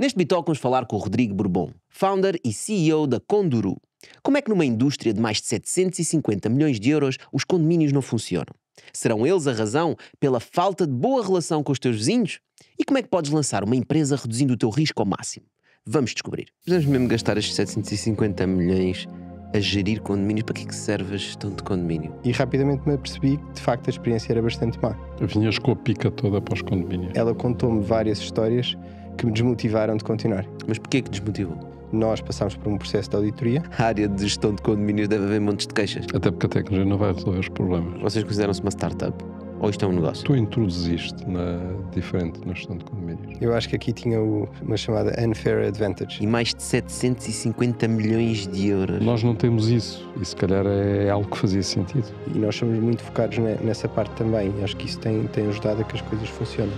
Neste Bitol vamos falar com o Rodrigo Bourbon, founder e CEO da Conduru. Como é que numa indústria de mais de 750 milhões de euros os condomínios não funcionam? Serão eles a razão pela falta de boa relação com os teus vizinhos? E como é que podes lançar uma empresa reduzindo o teu risco ao máximo? Vamos descobrir. Precisamos mesmo gastar estes 750 milhões a gerir condomínios, para que, é que serve a gestão de condomínio? E rapidamente me apercebi que de facto a experiência era bastante má. Vinhas com a pica toda para os condomínios. Ela contou-me várias histórias que me desmotivaram de continuar. Mas porquê que desmotivou? Nós passámos por um processo de auditoria. A área de gestão de condomínios deve haver montes de queixas. Até porque a tecnologia não vai resolver os problemas. Vocês consideram-se uma startup? Ou isto é um negócio? Tu introduziste na, diferente na gestão de condomínios. Eu acho que aqui tinha o, uma chamada unfair advantage. E mais de 750 milhões de euros. Nós não temos isso. E se calhar é algo que fazia sentido. E nós somos muito focados nessa parte também. Acho que isso tem, tem ajudado a que as coisas funcionem.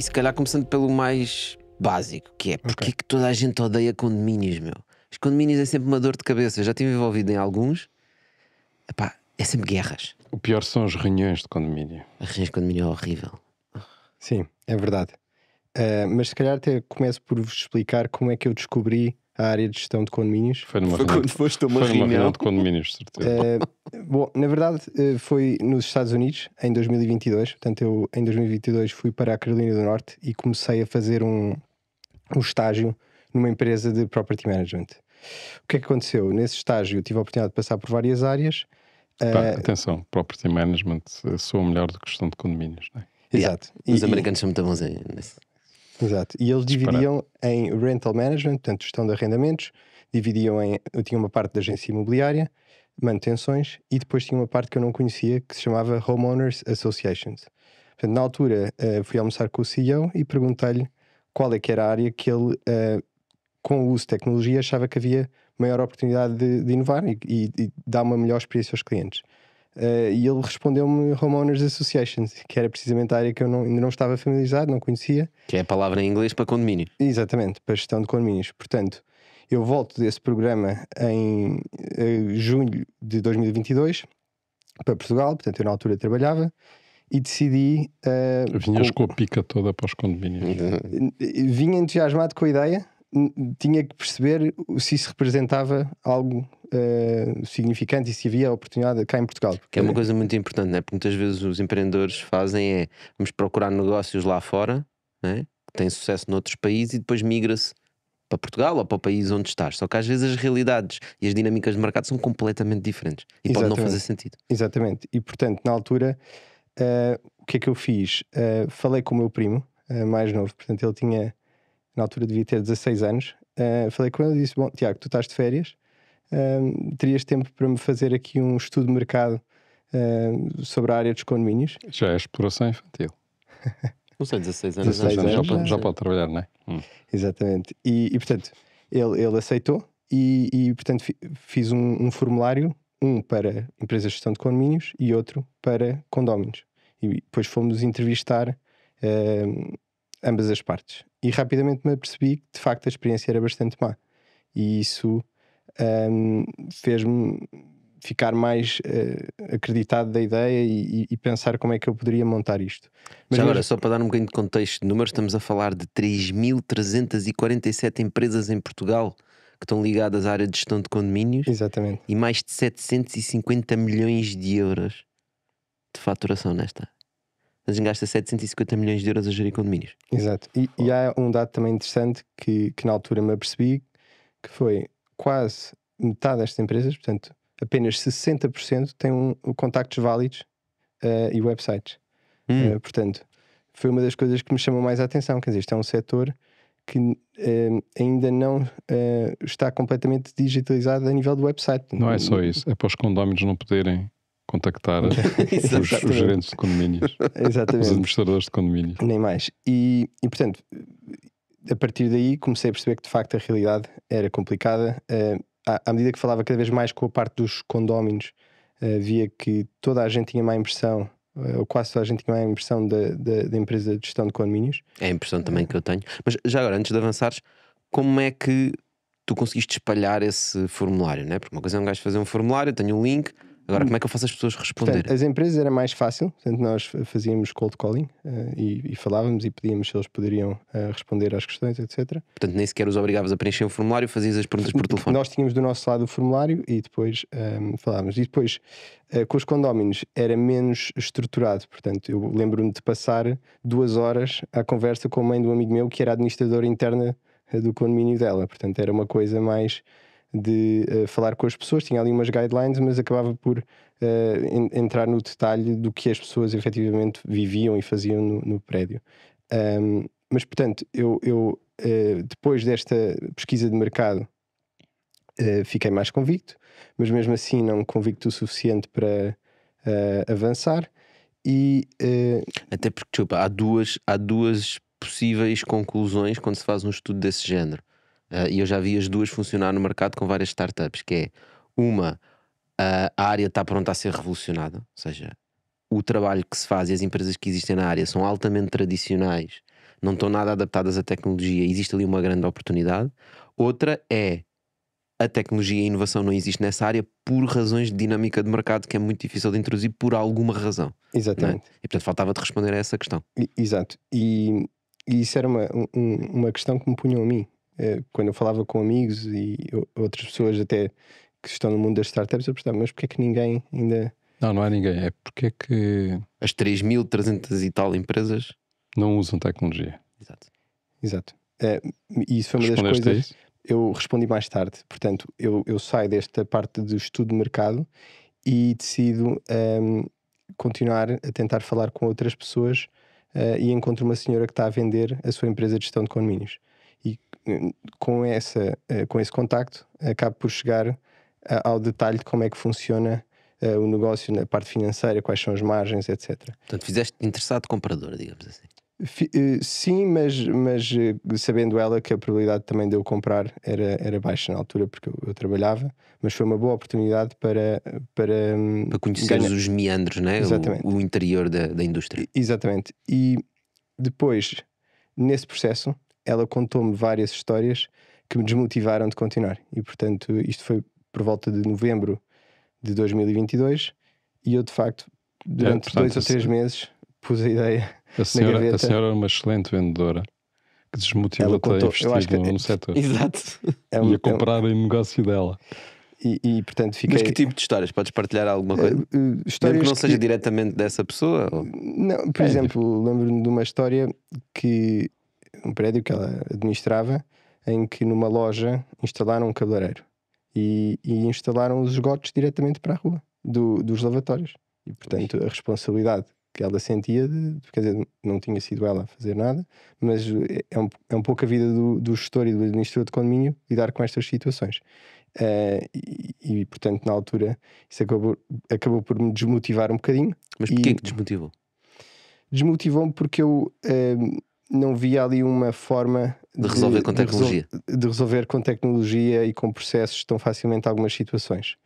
e se calhar começando pelo mais básico, que é porque okay. que toda a gente odeia condomínios, meu? Os condomínios é sempre uma dor de cabeça. Eu já estive envolvido em alguns. Epá, é sempre guerras. O pior são as reuniões de condomínio. As reuniões de condomínio é horrível. Sim, é verdade. Uh, mas se calhar até começo por vos explicar como é que eu descobri à área de gestão de condomínios. Foi, numa foi reunião, quando foste uma, reunião. reunião. de condomínios, certeza. Uh, bom, na verdade uh, foi nos Estados Unidos, em 2022. Portanto, eu em 2022 fui para a Carolina do Norte e comecei a fazer um, um estágio numa empresa de property management. O que é que aconteceu? Nesse estágio eu tive a oportunidade de passar por várias áreas. Pá, eh, atenção, property management o melhor do que gestão de condomínios, não é? Exato. Yeah. Os e, americanos são muito bons nisso. Exato. E eles dividiam em rental management, portanto, gestão de arrendamentos, dividiam em. Eu tinha uma parte da agência imobiliária, manutenções, e depois tinha uma parte que eu não conhecia que se chamava Homeowners Associations. Portanto, na altura eh, fui almoçar com o CEO e perguntei-lhe qual é que era a área que ele, eh, com o uso de tecnologia, achava que havia maior oportunidade de, de inovar e, e, e, dar uma melhor experiência aos clientes. Uh, e ele respondeu-me Homeowners Associations, que era precisamente a área que eu não, ainda não estava familiarizado, não conhecia. Que é a palavra em inglês para condomínio. Exatamente, para gestão de condomínios. Portanto, eu volto desse programa em eh, junho de 2022 para Portugal, portanto eu na altura trabalhava e decidi. Uh, Vinhas com... com a pica toda para os condomínios. Uhum. Vinha entusiasmado com a ideia, tinha que perceber se isso representava algo uh, significante e se havia oportunidade cá em Portugal. Porque... Que é uma coisa muito importante, né? porque muitas vezes os empreendedores fazem é vamos procurar negócios lá fora, né? que têm sucesso noutros países e depois migra-se para Portugal ou para o país onde estás. Só que às vezes as realidades e as dinâmicas de mercado são completamente diferentes e Exatamente. pode não fazer sentido. Exatamente. E portanto, na altura, uh, o que é que eu fiz? Uh, falei com o meu primo, mais novo, portanto, ele tinha na altura devia ter 16 anos, uh, falei com ele e disse: Bom, Tiago, tu estás de férias, uh, terias tempo para me fazer aqui um estudo de mercado uh, sobre a área dos condomínios? Já é exploração infantil. não sei, 16 anos, 16 anos, já, já, já pode trabalhar, não é? Hum. Exatamente. E, e, portanto, ele, ele aceitou e, e portanto, fiz um, um, formulário, um para empresas de gestão de condomínios e outro para condóminos. E depois fomos entrevistar ambas as partes e rapidamente me apercebi que de facto a experiência era bastante má. E isso um, fez-me ficar mais uh, acreditado da ideia e, e, pensar como é que eu poderia montar isto. Mas Já agora, mas... só para dar um bocadinho de contexto de números, estamos a falar de 3.347 empresas em Portugal que estão ligadas à área de gestão de condomínios Exatamente. e mais de 750 milhões de euros de faturação nesta mas gasta 750 milhões de euros a gerir condomínios. Exato. E, e há um dado também interessante que, que na altura me apercebi, que foi quase metade destas empresas, portanto, apenas 60% têm um, contactos válidos uh, e websites. Hum. Uh, portanto, foi uma das coisas que me chamou mais a atenção. Quer dizer, isto é um setor que uh, ainda não está completamente digitalizado a nível do website. Não é só isso, é para os condóminos não poderem contactar os, os, gerentes de condomínios, Exatamente. os administradores de condomínios. Nem mais. E, e portanto, a partir daí comecei a perceber que de facto a realidade era complicada. Uh, à, à, medida que falava cada vez mais com a parte dos condóminos, uh, via que toda a gente tinha má impressão, uh, ou quase toda a gente tinha má impressão da, da, da empresa de gestão de condomínios. É a impressão também que eu tenho. Mas já agora, antes de avançares, como é que tu conseguiste espalhar esse formulário? Né? Porque uma coisa é um gajo fazer um formulário, tenho um link Agora, hum. como é que eu faço as pessoas responderem? Portanto, as empresas era mais fácil, portanto, nós fazíamos cold calling uh, e, e, falávamos e pedíamos se eles poderiam uh, responder às questões, etc. Portanto, nem sequer os obrigavas a preencher o formulário, fazias as perguntas por telefone. Nós tínhamos do nosso lado o formulário e depois um, ehm, falávamos. E depois, uh, com os condóminos, era menos estruturado, portanto, eu lembro-me de passar duas horas à conversa com a mãe de um amigo meu que era administradora interna do condomínio dela, portanto, era uma coisa mais de uh, falar com as pessoas, tinha ali umas guidelines, mas acabava por uh, en entrar no detalhe do que as pessoas efetivamente viviam e faziam no, no prédio. Um, mas, portanto, eu, eu uh, depois desta pesquisa de mercado fiquei mais convicto, mas mesmo assim não convicto o suficiente para avançar. E, Até porque, desculpa, há duas, há duas possíveis conclusões quando se faz um estudo desse género ah, e eu já vi as duas funcionar no mercado com várias startups, que é uma, a área está pronta a ser revolucionada, ou seja, o trabalho que se faz e as empresas que existem na área são altamente tradicionais, não estão nada adaptadas à tecnologia, existe ali uma grande oportunidade. Outra é a tecnologia e a inovação não existe nessa área por razões de dinâmica de mercado que é muito difícil de introduzir por alguma razão. É? Exatamente. É? E portanto faltava de responder a essa questão. Exato. E, e isso era uma, um, uma questão que me punham a mim. É, quando eu falava com amigos e outras pessoas até que estão no mundo das startups, eu perguntava, mas porquê é que ninguém ainda. Não, não há ninguém, é porque é que. As 3.300 e tal empresas não usam tecnologia. Exato. Exato. É, e isso foi uma das coisas. Eu respondi mais tarde, portanto, eu, eu saio desta parte do estudo de mercado e decido um, continuar a tentar falar com outras pessoas uh, e encontro uma senhora que está a vender a sua empresa de gestão de condomínios. E com, essa, eh, com esse contacto, acabo por chegar eh, ao detalhe de como é que funciona eh, o negócio na parte financeira, quais são as margens, etc. Portanto, fizeste interessado comprador, digamos assim. sim, mas, mas sabendo ela que a probabilidade também de eu comprar era, era baixa na altura, porque eu, eu trabalhava, mas foi uma boa oportunidade para. Para, hum, para os meandros, né? Exatamente. O, o interior da, da indústria. Exatamente. E depois, nesse processo, ela contou-me várias histórias que me desmotivaram de continuar. E portanto, isto foi por volta de novembro de 2022 e eu de facto, durante é, portanto, dois ou três meses, pus a ideia a senhora, na gaveta. A senhora era é uma excelente vendedora que desmotivou te a investir no, é, no setor. Exato. É um, e a comprar é um, em negócio dela. E, e, portanto fiquei... Mas que tipo de histórias? Podes partilhar alguma eh, coisa? Uh, eh, histórias que não seja diretamente dessa pessoa? Ou... Não, por é. exemplo, lembro-me de uma história que um prédio que ela administrava, em que numa loja instalaram um cabeleireiro e, e instalaram os esgotos diretamente para a rua, do, dos lavatórios. E, portanto, a responsabilidade que ela sentia, de, quer dizer, não tinha sido ela a fazer nada, mas é um, é um pouco a vida do, do gestor e do administrador de condomínio lidar com estas situações. Uh, e, e, portanto, na altura, isso acabou, acabou por me desmotivar um bocadinho. Mas porquê e... que desmotivou? Desmotivou-me porque eu uh, não via ali uma forma de, de resolver com tecnologia. de, resolver com tecnologia e com processos tão facilmente algumas situações.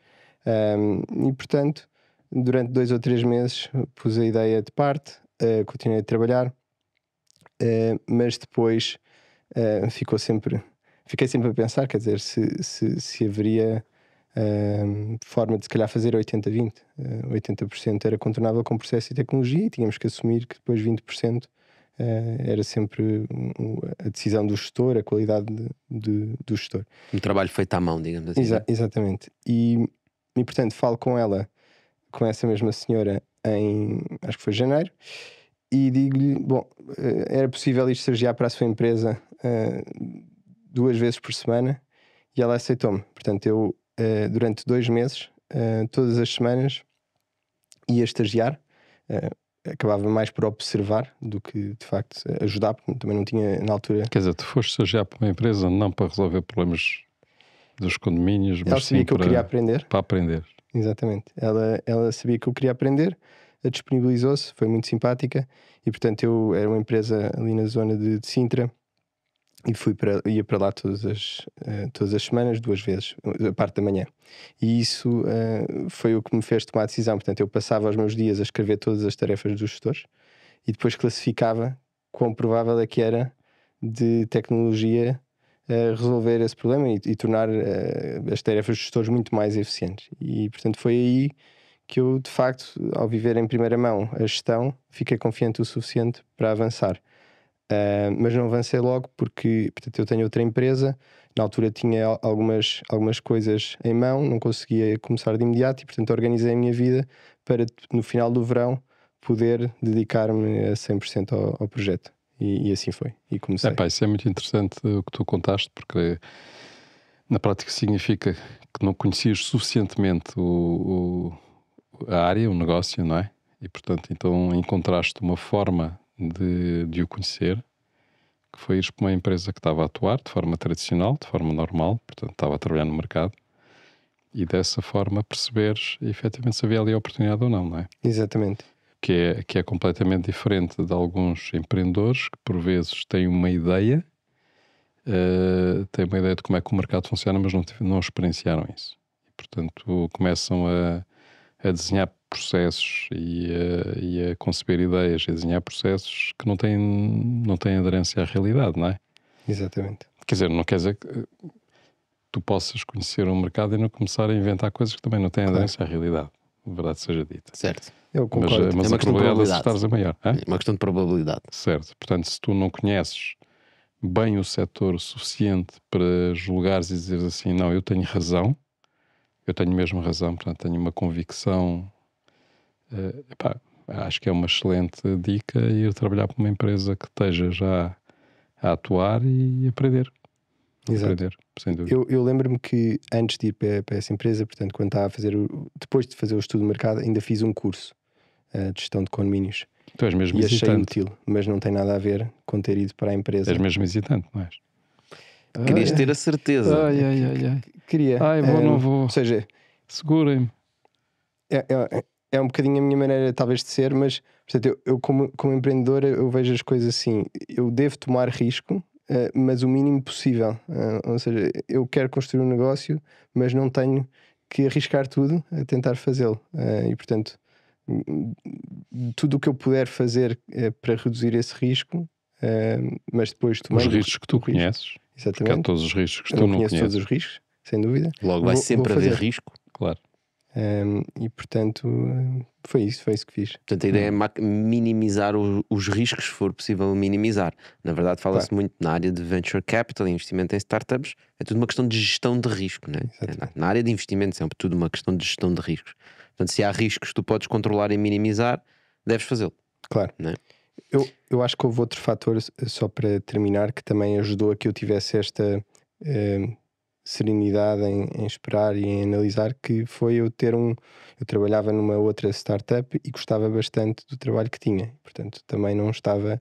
Um, e portanto, durante dois ou três meses pus a ideia de parte, uh, continuei a trabalhar, uh, mas depois uh, ficou sempre, fiquei sempre a pensar, quer dizer, se, se, se haveria forma de se calhar fazer 80-20. 80%, 80 era contornável com processo e tecnologia e tínhamos que assumir que depois 20% eh, era sempre a decisão do gestor, a qualidade de, de, do gestor. Um trabalho feito à mão, digamos assim. Exa é? exatamente. E, e portanto, falo com ela, com essa mesma senhora, em acho que foi janeiro, e digo-lhe: bom, eh, era possível ir estagiar para a sua empresa uh, duas vezes por semana, e ela aceitou-me. Portanto, eu, uh, durante dois meses, uh, todas as semanas, ia estagiar. Uh, acabava mais por observar do que de facto ajudar, porque também não tinha na altura. Quer dizer, tu foste já para uma empresa não para resolver problemas dos condomínios, mas ela sabia sim que eu para, queria aprender. Para aprender. Exatamente. Ela, ela sabia que eu queria aprender, disponibilizou-se, foi muito simpática e portanto eu era uma empresa ali na zona de, de Sintra e fui para, ia para lá todas as, uh, todas as semanas, duas vezes, a parte da manhã. E isso uh, foi o que me fez tomar a decisão. Portanto, eu passava os meus dias a escrever todas as tarefas dos gestores e depois classificava quão provável é que era de tecnologia eh, resolver esse problema e, e tornar as tarefas dos gestores muito mais eficientes. E, portanto, foi aí que eu, de facto, ao viver em primeira mão a gestão, fiquei confiante o suficiente para avançar. Uh, mas não avancei logo porque portanto, eu tenho outra empresa. Na altura tinha algumas, algumas coisas em mão, não conseguia começar de imediato e, portanto, organizei a minha vida para no final do verão poder dedicar-me a 100% ao, ao projeto. E, e, assim foi. E comecei. É, pá, isso é muito interessante o que tu contaste, porque na prática significa que não conhecias suficientemente o, o a área, o negócio, não é? E portanto, então encontraste uma forma de, de o conhecer, que foi ir para uma empresa que estava a atuar de forma tradicional, de forma normal, portanto estava a trabalhar no mercado, e dessa forma perceberes efetivamente se havia ali a oportunidade ou não, não é? Exatamente. Que é, que é completamente diferente de alguns empreendedores que por vezes têm uma ideia, uh, têm uma ideia de como é que o mercado funciona, mas não, não experienciaram isso. E, portanto, começam a, a desenhar processos e a, e a conceber ideias e desenhar processos que não têm, não têm aderência à realidade, não é? Exatamente. Quer dizer, não quer dizer que eh, tu possas conhecer um mercado e não começar a inventar coisas que também não têm aderência claro. à realidade, verdade seja dita. Certo. Eu concordo. Mas, eh, mas é a probabilidade de acertares é maior. Hein? É uma questão de probabilidade. Certo. Portanto, se tu não conheces bem o setor suficiente para julgares e dizeres assim, não, eu tenho razão, eu tenho mesmo razão, portanto, tenho uma convicção Uh, epá, acho que é uma excelente dica ir trabalhar para uma empresa que esteja já a atuar e aprender. Exato. Aprender, sem dúvida. Eu, eu lembro-me que antes de ir para, para, essa empresa, portanto, quando estava a fazer, depois de fazer o estudo de mercado, ainda fiz um curso uh, de gestão de condomínios. Tu és mesmo e hesitante. achei útil, mas não tem nada a ver com ter ido para a empresa. És mesmo hesitante, não és? Querias ah, ter a certeza. Ai, ai, ai, ai. Queria. Ai, vou, um, não vou. Ou seja, segurem-me. É, é, é um bocadinho a minha maneira, talvez, de ser, mas portanto, eu, eu como, como empreendedor, eu vejo as coisas assim: eu devo tomar risco, uh, mas o mínimo possível. Uh, ou seja, eu quero construir um negócio, mas não tenho que arriscar tudo a tentar fazê-lo. Uh, e, portanto, tudo o que eu puder fazer para reduzir esse risco, mas depois tomar. Os riscos que tu conheces. Exatamente. Porque há todos os riscos que tu não, não conheces. todos os riscos, sem dúvida. Logo vai vou, sempre vou haver risco. Claro. Um, e portanto eh, foi isso, foi isso que fiz. Portanto, a ideia é minimizar os, os riscos, se for possível minimizar. Na verdade, fala-se claro. muito na área de venture capital, investimento em startups, é tudo uma questão de gestão de risco, né? Exatamente. É, na área de investimentos é tudo uma questão de gestão de riscos. Portanto, se há riscos que tu podes controlar e minimizar, deves fazê-lo. Claro. Né? Eu, eu acho que houve outro fator, eh, só para terminar, que também ajudou a que eu tivesse esta. Eh, serenidade em, em, esperar e em analisar que foi eu ter um. Eu trabalhava numa outra startup e gostava bastante do trabalho que tinha, portanto também não estava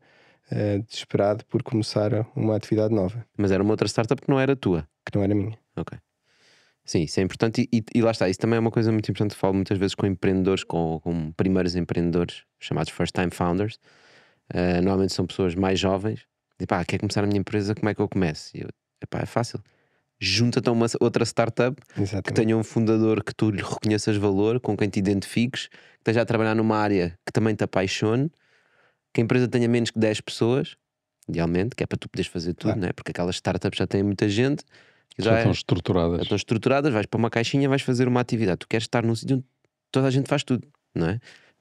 uh, desesperado por começar uma atividade nova. Mas era uma outra startup que não era tua? Que não era minha. Ok. Sim, isso é importante e, e, e lá está, isso também é uma coisa muito importante. Falo muitas vezes com empreendedores, com, com primeiros empreendedores, chamados first time founders. Uh, normalmente são pessoas mais jovens. E pá, quer começar a minha empresa, como é que eu começo? E eu, epá, é fácil junta-te a uma outra startup Exatamente. que tenha um fundador que tu lhe reconheças valor, com quem te identifiques, que esteja a trabalhar numa área que também te apaixone, que a empresa tenha menos que 10 pessoas, idealmente, que é para tu poderes fazer tudo, claro. não é? porque aquelas startups já têm muita gente. Já, já estão é- estruturadas. Já estão estruturadas, vais para uma caixinha, vais fazer uma atividade. Tu queres estar num sítio onde toda a gente faz tudo, não é?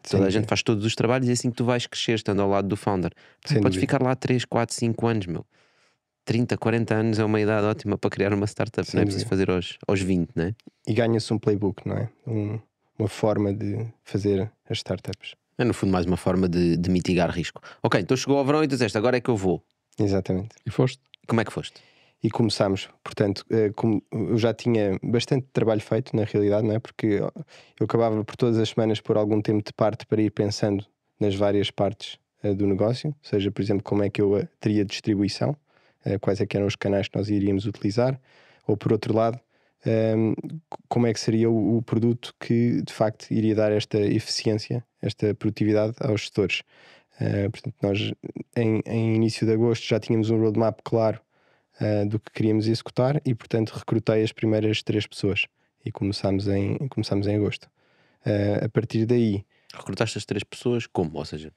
Toda a gente faz todos os trabalhos e é assim que tu vais crescer, estando ao lado do founder. Então podes ficar lá 3, 4, 5 anos, meu. 30, 40 anos é uma idade ótima para criar uma startup, Sim, não é preciso é. fazer aos, aos 20, não é? E ganha-se um playbook, não é? Um, uma forma de fazer as startups. É no fundo mais uma forma de, de mitigar risco. Ok, então chegou ao verão e disseste, agora é que eu vou. Exatamente. E foste? Como é que foste? E começámos, portanto, eh, como eu já tinha bastante trabalho feito, na realidade, não é? Porque eu acabava por todas as semanas por algum tempo de parte para ir pensando nas várias partes eh, do negócio, seja, por exemplo, como é que eu teria distribuição, eh, quais é eram os canais que nós iríamos utilizar, ou por outro lado, ehm, como é que seria o, produto que de facto iria dar esta eficiência, esta produtividade aos gestores. Eh, portanto, nós em, em início de agosto já tínhamos um roadmap claro eh, do que queríamos executar e, portanto, recrutei as primeiras três pessoas e começámos em, começámos em agosto. a partir daí. Recrutaste as três pessoas como? Ou seja,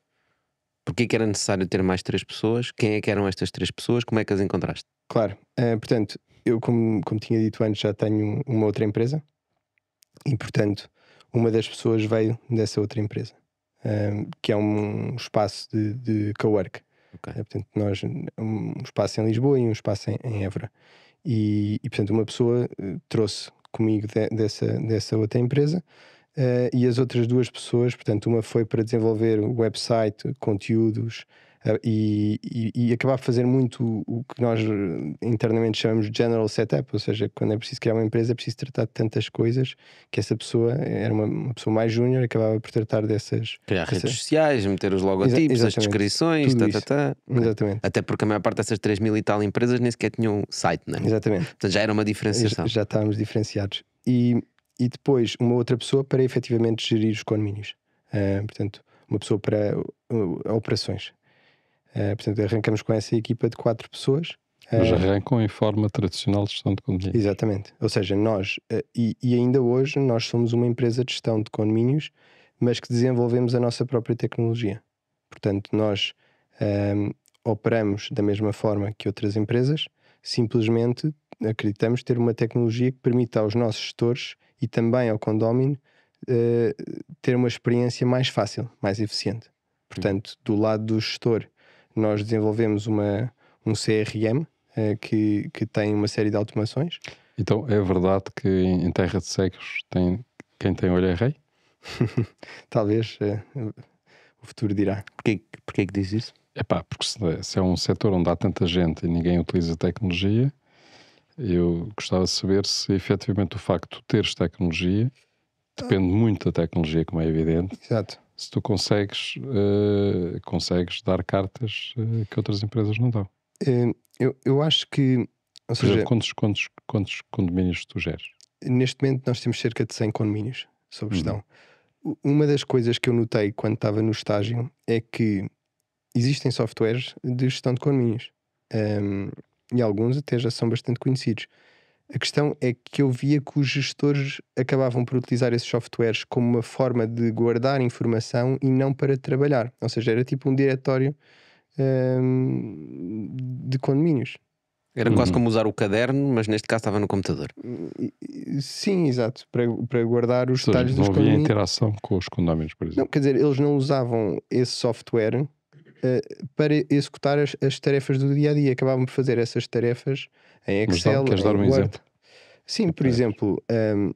Porquê que era necessário ter mais três pessoas? Quem é que eram estas três pessoas? Como é que as encontraste? Claro, uh, portanto, eu como, como tinha dito antes, já tenho uma outra empresa e, portanto, uma das pessoas veio dessa outra empresa, ehm, que é um espaço de, de Okay. Eh, portanto, nós, um espaço em Lisboa e um espaço em, em Évora. E, e, portanto, uma pessoa eh, trouxe comigo de, dessa, dessa outra empresa Uh, e as outras duas pessoas, portanto, uma foi para desenvolver o website, conteúdos uh, e, e, e, acabar por fazer muito o, que nós eh, internamente chamamos de general setup, ou seja, quando é preciso criar uma empresa é preciso tratar de tantas coisas que essa pessoa era uma, uma pessoa mais júnior acabava por tratar dessas. Criar redes sociais, meter os logotipos, Exa as descrições, tá, tá, tá, tá. Exatamente. até porque a maior parte dessas 3 mil e tal empresas nem sequer tinham site, não é? Exatamente. Portanto, já era uma diferenciação. Já, já estávamos diferenciados. E, e depois uma outra pessoa para efetivamente gerir os condomínios. Uh, portanto, uma pessoa para uh, operações. Uh, portanto, arrancamos com essa equipa de quatro pessoas. Ah, mas arrancam em forma tradicional de gestão de condomínios. Exatamente. Ou seja, nós, e, e, ainda hoje, nós somos uma empresa de gestão de condomínios, mas que desenvolvemos a nossa própria tecnologia. Portanto, nós um, operamos da mesma forma que outras empresas, simplesmente acreditamos ter uma tecnologia que permita aos nossos gestores e também ao condomínio uh, ter uma experiência mais fácil, mais eficiente. Portanto, do lado do gestor, nós desenvolvemos uma, um CRM uh, eh, que, que tem uma série de automações. Então é verdade que em terra de cegos tem, quem tem olho é rei? Talvez uh, o futuro dirá. Porquê, porquê que diz isso? É pá, porque se, se é um setor onde há tanta gente e ninguém utiliza tecnologia, eu gostava de saber se efetivamente o facto de teres tecnologia, depende muito da tecnologia, como é evidente, Exato. se tu consegues, uh, consegues dar cartas uh, que outras empresas não dão. Eh, eu, eu acho que. Ou seja, exemplo, quantos, quantos, quantos condomínios tu geres? Neste momento nós temos cerca de 100 condomínios sob uhum. gestão. Uma das coisas que eu notei quando estava no estágio é que existem softwares de gestão de condomínios. Um, e alguns até já são bastante conhecidos. A questão é que eu via que os gestores acabavam por utilizar esses softwares como uma forma de guardar informação e não para trabalhar. Ou seja, era tipo um diretório hum, de condomínios. Era quase uhum. como usar o caderno, mas neste caso estava no computador. Sim, exato, para, para guardar os detalhes dos condomínios. Não havia interação com os condomínios, por exemplo. Não, quer dizer, eles não usavam esse software eh, para executar as, as, tarefas do dia a dia. Acabavam por fazer essas tarefas em Excel. Mas, queres em dar um Word. Sim, por exemplo, um, ehm,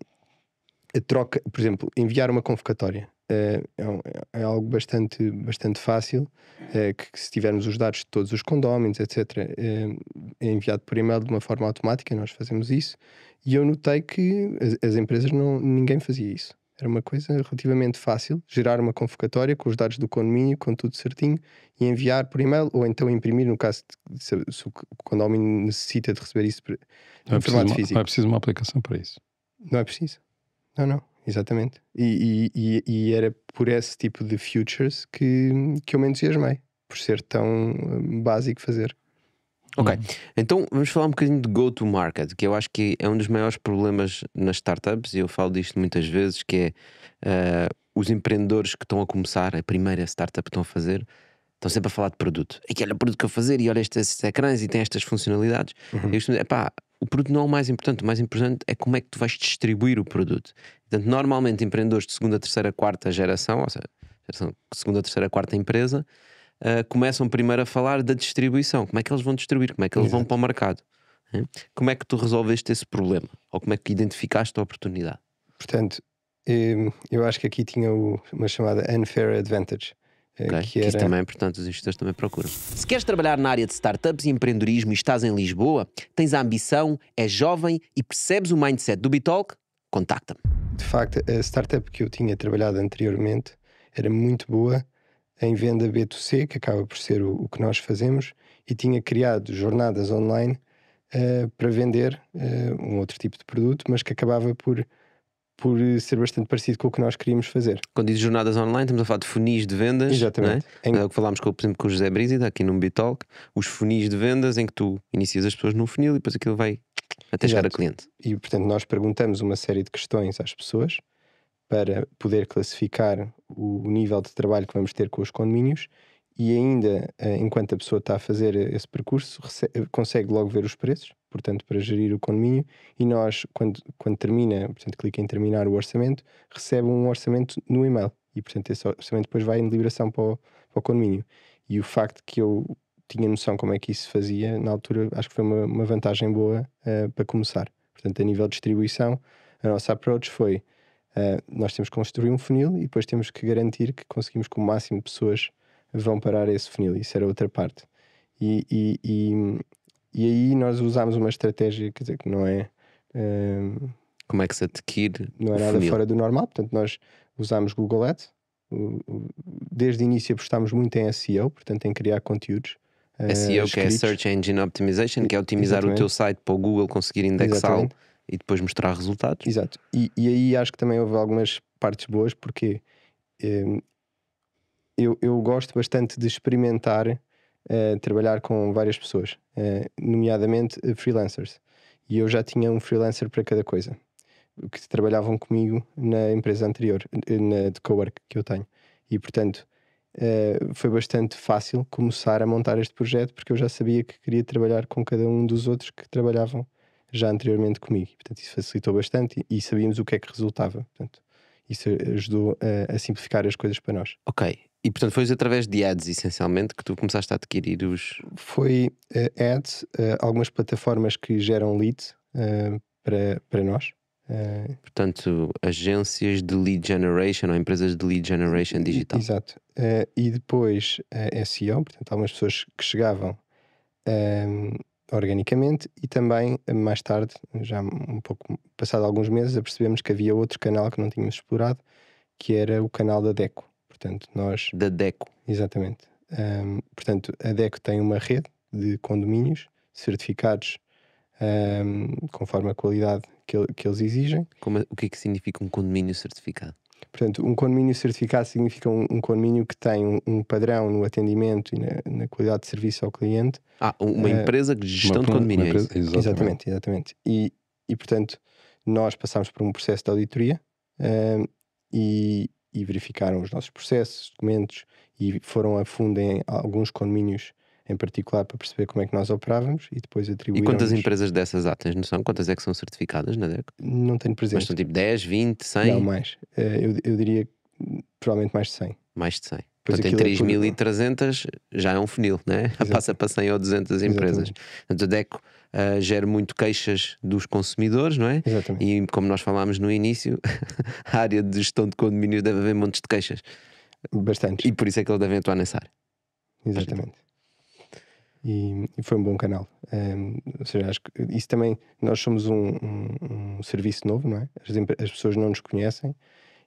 troca, por exemplo, enviar uma convocatória. Uh, é, um, é, algo bastante, bastante fácil, uh, que, que, se tivermos os dados de todos os condóminos, etc., uh, é enviado por e-mail de uma forma automática, nós fazemos isso, e eu notei que as, as empresas não, ninguém fazia isso. Era uma coisa relativamente fácil, gerar uma convocatória com os dados do condomínio, com tudo certinho, e enviar por e-mail, ou então imprimir, no caso de, se, se o condomínio necessita de receber isso não é formato físico. Não é preciso uma aplicação para isso. Não é preciso. Não, não, exatamente. E, e, e, e era por esse tipo de futures que, que eu me entusiasmei, por ser tão hum, básico fazer. Ok, uhum. então vamos falar um bocadinho de go-to-market, que eu acho que é um dos maiores problemas nas startups, e eu falo disto muitas vezes, que é uh, os empreendedores que estão a começar, a primeira startup que estão a fazer, estão sempre a falar de produto. É que olha o produto que eu fazer, e olha estes ecrãs, e tem estas funcionalidades. Uhum. E pá, o produto não é o mais importante, o mais importante é como é que tu vais distribuir o produto. Portanto, normalmente empreendedores de segunda, terceira, quarta geração, ou seja, geração, segunda, terceira, quarta empresa, uh, começam primeiro a falar da distribuição. Como é que eles vão distribuir? Como é que eles Exato. vão para o mercado? Como é que tu resolveste esse problema? Ou como é que identificaste a oportunidade? Portanto, hum, eu acho que aqui tinha uma chamada unfair advantage. Eh, okay. Que, era... Isso também, é portanto, os investidores também procuram. Se queres trabalhar na área de startups e empreendedorismo e estás em Lisboa, tens a ambição, és jovem e percebes o mindset do Bitalk, contacta-me. De facto, a startup que eu tinha trabalhado anteriormente era muito boa em venda B2C, que acaba por ser o, o que nós fazemos, e tinha criado jornadas online uh, para vender uh, um outro tipo de produto, mas que acabava por, por ser bastante parecido com o que nós queríamos fazer. Quando diz jornadas online, estamos a falar de funis de vendas. Exatamente. É? Em... é o que falámos, com, por exemplo, com o José Brígida, aqui no Bitalk, os funis de vendas em que tu inicias as pessoas num funil e depois aquilo vai até Exato. chegar a cliente. E, portanto, nós perguntamos uma série de questões às pessoas para poder classificar o, nível de trabalho que vamos ter com os condomínios e ainda, eh, enquanto a pessoa está a fazer esse percurso, recebe, eh, consegue logo ver os preços, portanto, para gerir o condomínio, e nós, quando, quando termina, portanto, clica em terminar o orçamento, recebe um orçamento no e-mail, e, portanto, esse orçamento depois vai em deliberação para o, para o condomínio. E o facto que eu tinha noção como é que isso se fazia, na altura, acho que foi uma, uma vantagem boa uh, para começar. Portanto, a nível de distribuição, a nossa approach foi Uh, nós temos que construir um funil e depois temos que garantir que conseguimos que o máximo de pessoas vão parar esse funil. Isso era outra parte. E, e, e, e aí nós usámos uma estratégia, quer dizer, que não é. Uh, Como é que se adquire? Não é nada funil. fora do normal. Portanto, nós usámos Google Ads. desde o início apostámos muito em SEO, portanto, em criar conteúdos. Eh, SEO, que é Search Engine Optimization, que é otimizar Exatamente. o teu site para o Google conseguir indexá-lo e depois mostrar resultados. Exato. E, e aí acho que também houve algumas partes boas, porque eh, eu, eu gosto bastante de experimentar eh, trabalhar com várias pessoas, eh, nomeadamente eh, freelancers. E eu já tinha um freelancer para cada coisa, que trabalhavam comigo na empresa anterior, eh, na de cowork que eu tenho. E portanto. Uh, foi bastante fácil começar a montar este projeto porque eu já sabia que queria trabalhar com cada um dos outros que trabalhavam já anteriormente comigo. Portanto, isso facilitou bastante e, sabíamos o que é que resultava. Portanto, isso ajudou a, a, simplificar as coisas para nós. Ok. E portanto foi através de ads essencialmente que tu começaste a adquirir os. Foi uh, ads, uh, algumas plataformas que geram leads uh, para, para nós. Portanto, agências de lead generation ou empresas de lead generation digital. Exato. e depois SEO, portanto, algumas pessoas que chegavam organicamente e também eh, mais tarde, já um pouco passado alguns meses, percebemos que havia outro canal que não tínhamos explorado, que era o canal da Deco. Portanto, nós da Deco. Exatamente. Um, portanto, a Deco tem uma rede de condomínios certificados um, conforme a qualidade que, que eles exigem. Como, é, o que é que significa um condomínio certificado? Portanto, um condomínio certificado significa um, um condomínio que tem um, um padrão no atendimento e na, na, qualidade de serviço ao cliente. Ah, uma uh, empresa de gestão uma, de condomínio. É empresa, exatamente. exatamente, exatamente. E, e, portanto, nós passámos por um processo de auditoria uh, e, e verificaram os nossos processos, documentos e foram a fundo em alguns condomínios em particular para perceber como é que nós operávamos e depois atribuímos E quantas empresas dessas há? Tens noção? Quantas é que são certificadas na DECO? Não tenho presente. Mas são tipo 10, 20, 100? Não, mais. Eh, eu, eu diria provavelmente mais de 100. Mais de 100. Pois Portanto, em 3.300 é já é um funil, né? Exato. passa para 100 ou 200 empresas. Portanto, a DECO uh, eh, gera muito queixas dos consumidores, não é? Exatamente. E como nós falámos no início, a área de gestão de condomínios deve haver montes de queixas. Bastantes. E por isso é que eles devem atuar nessa área. Exatamente. E, e foi um bom canal. Um, ehm, ou seja, acho que isso também. Nós somos um, um, um serviço novo, não é? As, as, pessoas não nos conhecem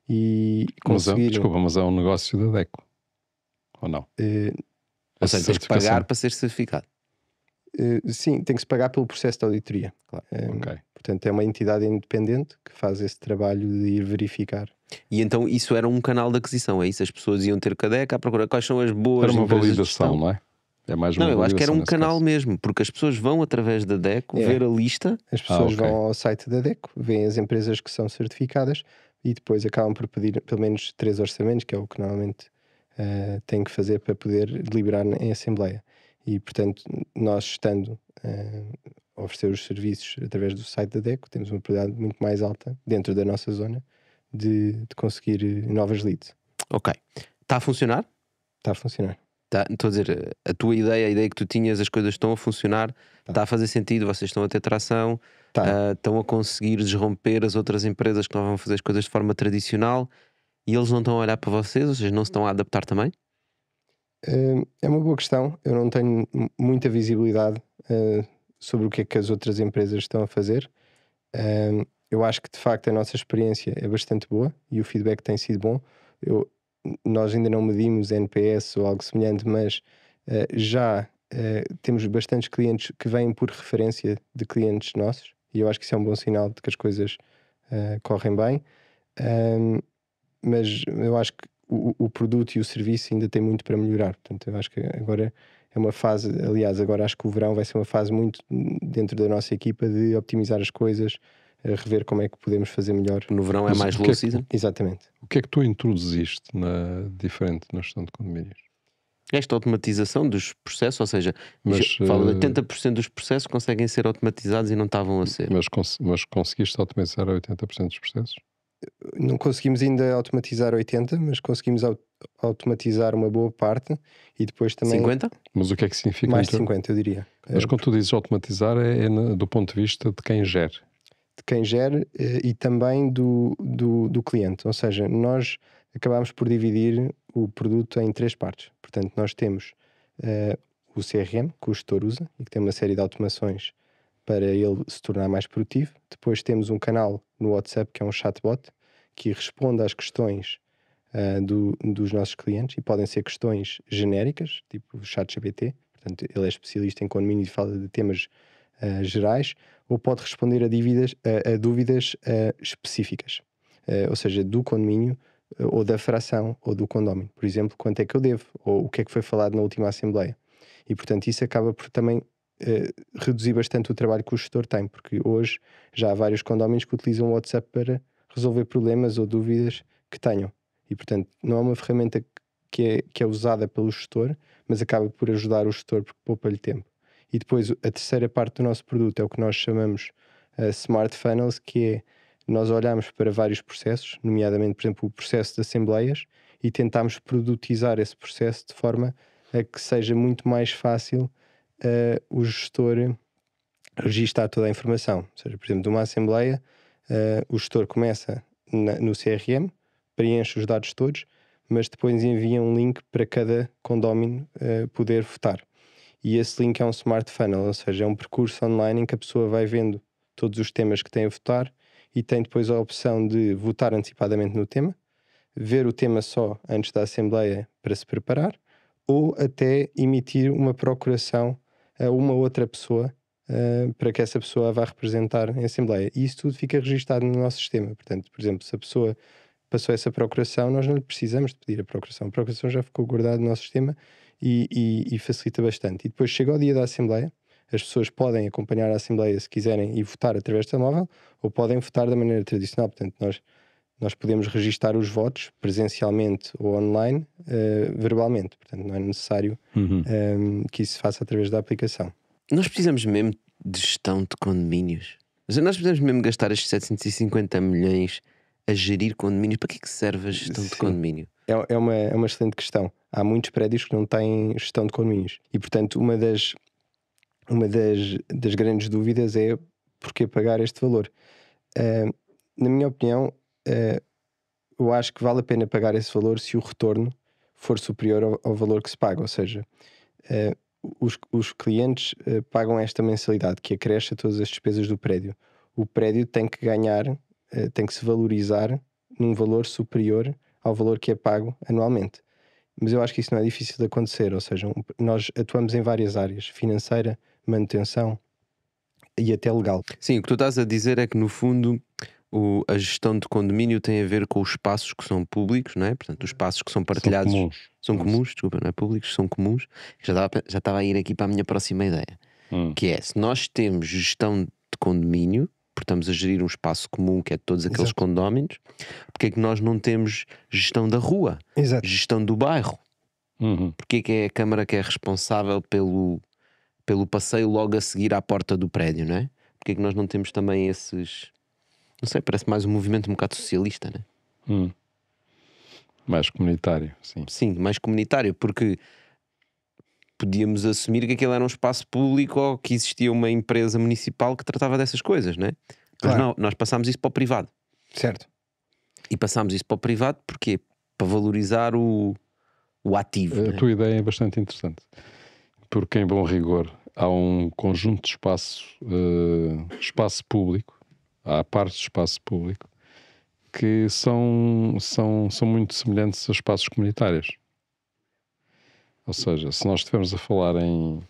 e. Conseguiram... Mas é, desculpa, mas é um negócio da DECO. Ou não? Uh, ou seja, tens que pagar para ser certificado. Uh, sim, tem que se pagar pelo processo de auditoria. Claro. Um, ehm, okay. Portanto, é uma entidade independente que faz esse trabalho de ir verificar. E então isso era um canal de aquisição, é isso? As pessoas iam ter cadeca à procura quais são as boas. Era uma validação, não é? É mais Não, eu acho que era um canal caso. mesmo, porque as pessoas vão através da DECO é. ver a lista. As pessoas ah, okay. vão ao site da DECO, veem as empresas que são certificadas e depois acabam por pedir pelo menos três orçamentos, que é o que normalmente uh, que fazer para poder deliberar em assembleia. E, portanto, nós estando uh, a oferecer os serviços através do site da DECO, temos uma probabilidade muito mais alta dentro da nossa zona de, de conseguir novas leads. Ok. Está a funcionar? Está a funcionar. Tá, estou a dizer, eh, a tua ideia, a ideia que tu tinhas, as coisas estão a funcionar, está tá a fazer sentido, vocês estão a ter tração, tá. uh, estão a conseguir desromper as outras empresas que não vão fazer as coisas de forma tradicional e eles não estão a olhar para vocês, ou seja, não se estão a adaptar também? Hum, é uma boa questão. Eu não tenho muita visibilidade uh, sobre o que é que as outras empresas estão a fazer. Uh, eu acho que de facto a nossa experiência é bastante boa e o feedback tem sido bom. Eu nós ainda não medimos NPS ou algo semelhante, mas uh, já uh, temos bastantes clientes que vêm por referência de clientes nossos, e eu acho que isso é um bom sinal de que as coisas uh, correm bem. Um, mas eu acho que o, o, produto e o serviço ainda tem muito para melhorar, portanto, eu acho que agora é uma fase, aliás, agora acho que o verão vai ser uma fase muito hum, dentro da nossa equipa de optimizar as coisas, rever como é que podemos fazer melhor. No verão é mais é low é season? Exatamente. O que é que tu introduziste na, diferente na gestão de condomínios? Esta automatização dos processos, ou seja, mas, eh, fala, 80% dos processos conseguem ser automatizados e não estavam a ser. Mas, mas conseguiste automatizar 80% dos processos? Não conseguimos ainda automatizar 80%, mas conseguimos aut automatizar uma boa parte e depois também. 50? Mas o que é que significa? Mais de 50, eu diria. Mas eh, quando tu dizes automatizar, é, é do ponto de vista de quem gera de quem gera eh, e também do, do, do cliente. Ou seja, nós acabámos por dividir o produto em três partes. Portanto, nós temos uh, o CRM, que o gestor usa e que tem uma série de automações para ele se tornar mais produtivo. Depois temos um canal no WhatsApp, que é um chatbot, que responde às questões uh, do, dos nossos clientes e podem ser questões genéricas, tipo chat GPT. Portanto, ele é especialista em condomínio e fala de temas uh, gerais ou pode responder a, dívidas, a dúvidas uh, específicas, uh, ou seja, do condomínio ou da fração ou do condomínio. Por exemplo, quanto é que eu devo ou o que é que foi falado na última Assembleia. E, portanto, isso acaba por também reduzir bastante o trabalho que o gestor tem, porque hoje já há vários condomínios que utilizam o WhatsApp para resolver problemas ou dúvidas que tenham. E, portanto, não é uma ferramenta que é, que é usada pelo gestor, mas acaba por ajudar o gestor porque poupa-lhe tempo. E depois a terceira parte do nosso produto é o que nós chamamos uh, Smart Funnels, que é nós olhamos para vários processos, nomeadamente, por exemplo, o processo de assembleias, e tentámos produtizar esse processo de forma a que seja muito mais fácil uh, o gestor registar toda a informação. Ou seja, por exemplo, de uma assembleia, uh, o gestor começa na, no CRM, preenche os dados todos, mas depois envia um link para cada condomínio uh, poder votar. E esse link é um smart funnel, ou seja, é um percurso online em que a pessoa vai vendo todos os temas que tem a votar e tem depois a opção de votar antecipadamente no tema, ver o tema só antes da Assembleia para se preparar, ou até emitir uma procuração a uma outra pessoa uh, para que essa pessoa vá representar em Assembleia. E isso tudo fica registado no nosso sistema. Portanto, por exemplo, se a pessoa passou essa procuração, nós não lhe precisamos de pedir a procuração. A procuração já ficou guardada no nosso sistema e, e, e facilita bastante. E depois chega o dia da Assembleia, as pessoas podem acompanhar a Assembleia se quiserem e votar através do telemóvel ou podem votar da maneira tradicional. Portanto, nós, nós podemos registar os votos presencialmente ou online, uh, verbalmente. Portanto, não é necessário uhum. um, ehm, que isso se faça através da aplicação. Nós precisamos mesmo de gestão de condomínios. Nós precisamos mesmo gastar estes 750 milhões a gerir condomínios. Para que, é que serve a gestão Sim. de condomínio? É, é, uma, é uma excelente questão há muitos prédios que não têm gestão de condomínios. E, portanto, uma das, uma das, das grandes dúvidas é porquê pagar este valor. Uh, na minha opinião, uh, eu acho que vale a pena pagar esse valor se o retorno for superior ao, ao valor que se paga. Ou seja, uh, os, os clientes eh, pagam esta mensalidade que acresce a todas as despesas do prédio. O prédio tem que ganhar, tem que se valorizar num valor superior ao valor que é pago anualmente mas eu acho que isso não é difícil de acontecer. Ou seja, um, nós atuamos em várias áreas: financeira, manutenção e até legal. Sim, o que tu estás a dizer é que, no fundo, o, a gestão de condomínio tem a ver com os espaços que são públicos, não é? Portanto, os espaços que são partilhados. São comuns. São comuns, desculpa, não é? Públicos, são comuns. Já estava, já estava a ir aqui para a minha próxima ideia, hum. que é se nós temos gestão de condomínio porque estamos a gerir um espaço comum que é de todos aqueles Exato. condóminos, porque é que nós não temos gestão da rua, Exato. gestão do bairro? Uhum. Porque é que é a Câmara que é responsável pelo, pelo passeio logo a seguir à porta do prédio, não é? Porque é que nós não temos também esses. Não sei, parece mais um movimento um bocado socialista, né? Hum. Mais comunitário, sim. Sim, mais comunitário, porque podíamos assumir que aquilo era um espaço público ou que existia uma empresa municipal que tratava dessas coisas, não é? Claro. Mas não, nós passámos isso para o privado. Certo. E passámos isso para o privado porque Para valorizar o, o ativo. A né? tua ideia é bastante interessante. Porque, em bom rigor, há um conjunto de espaço, uh, espaço público, há partes de espaço público que são, são, são muito semelhantes a espaços comunitários. Ou seja, se nós estivermos a falar em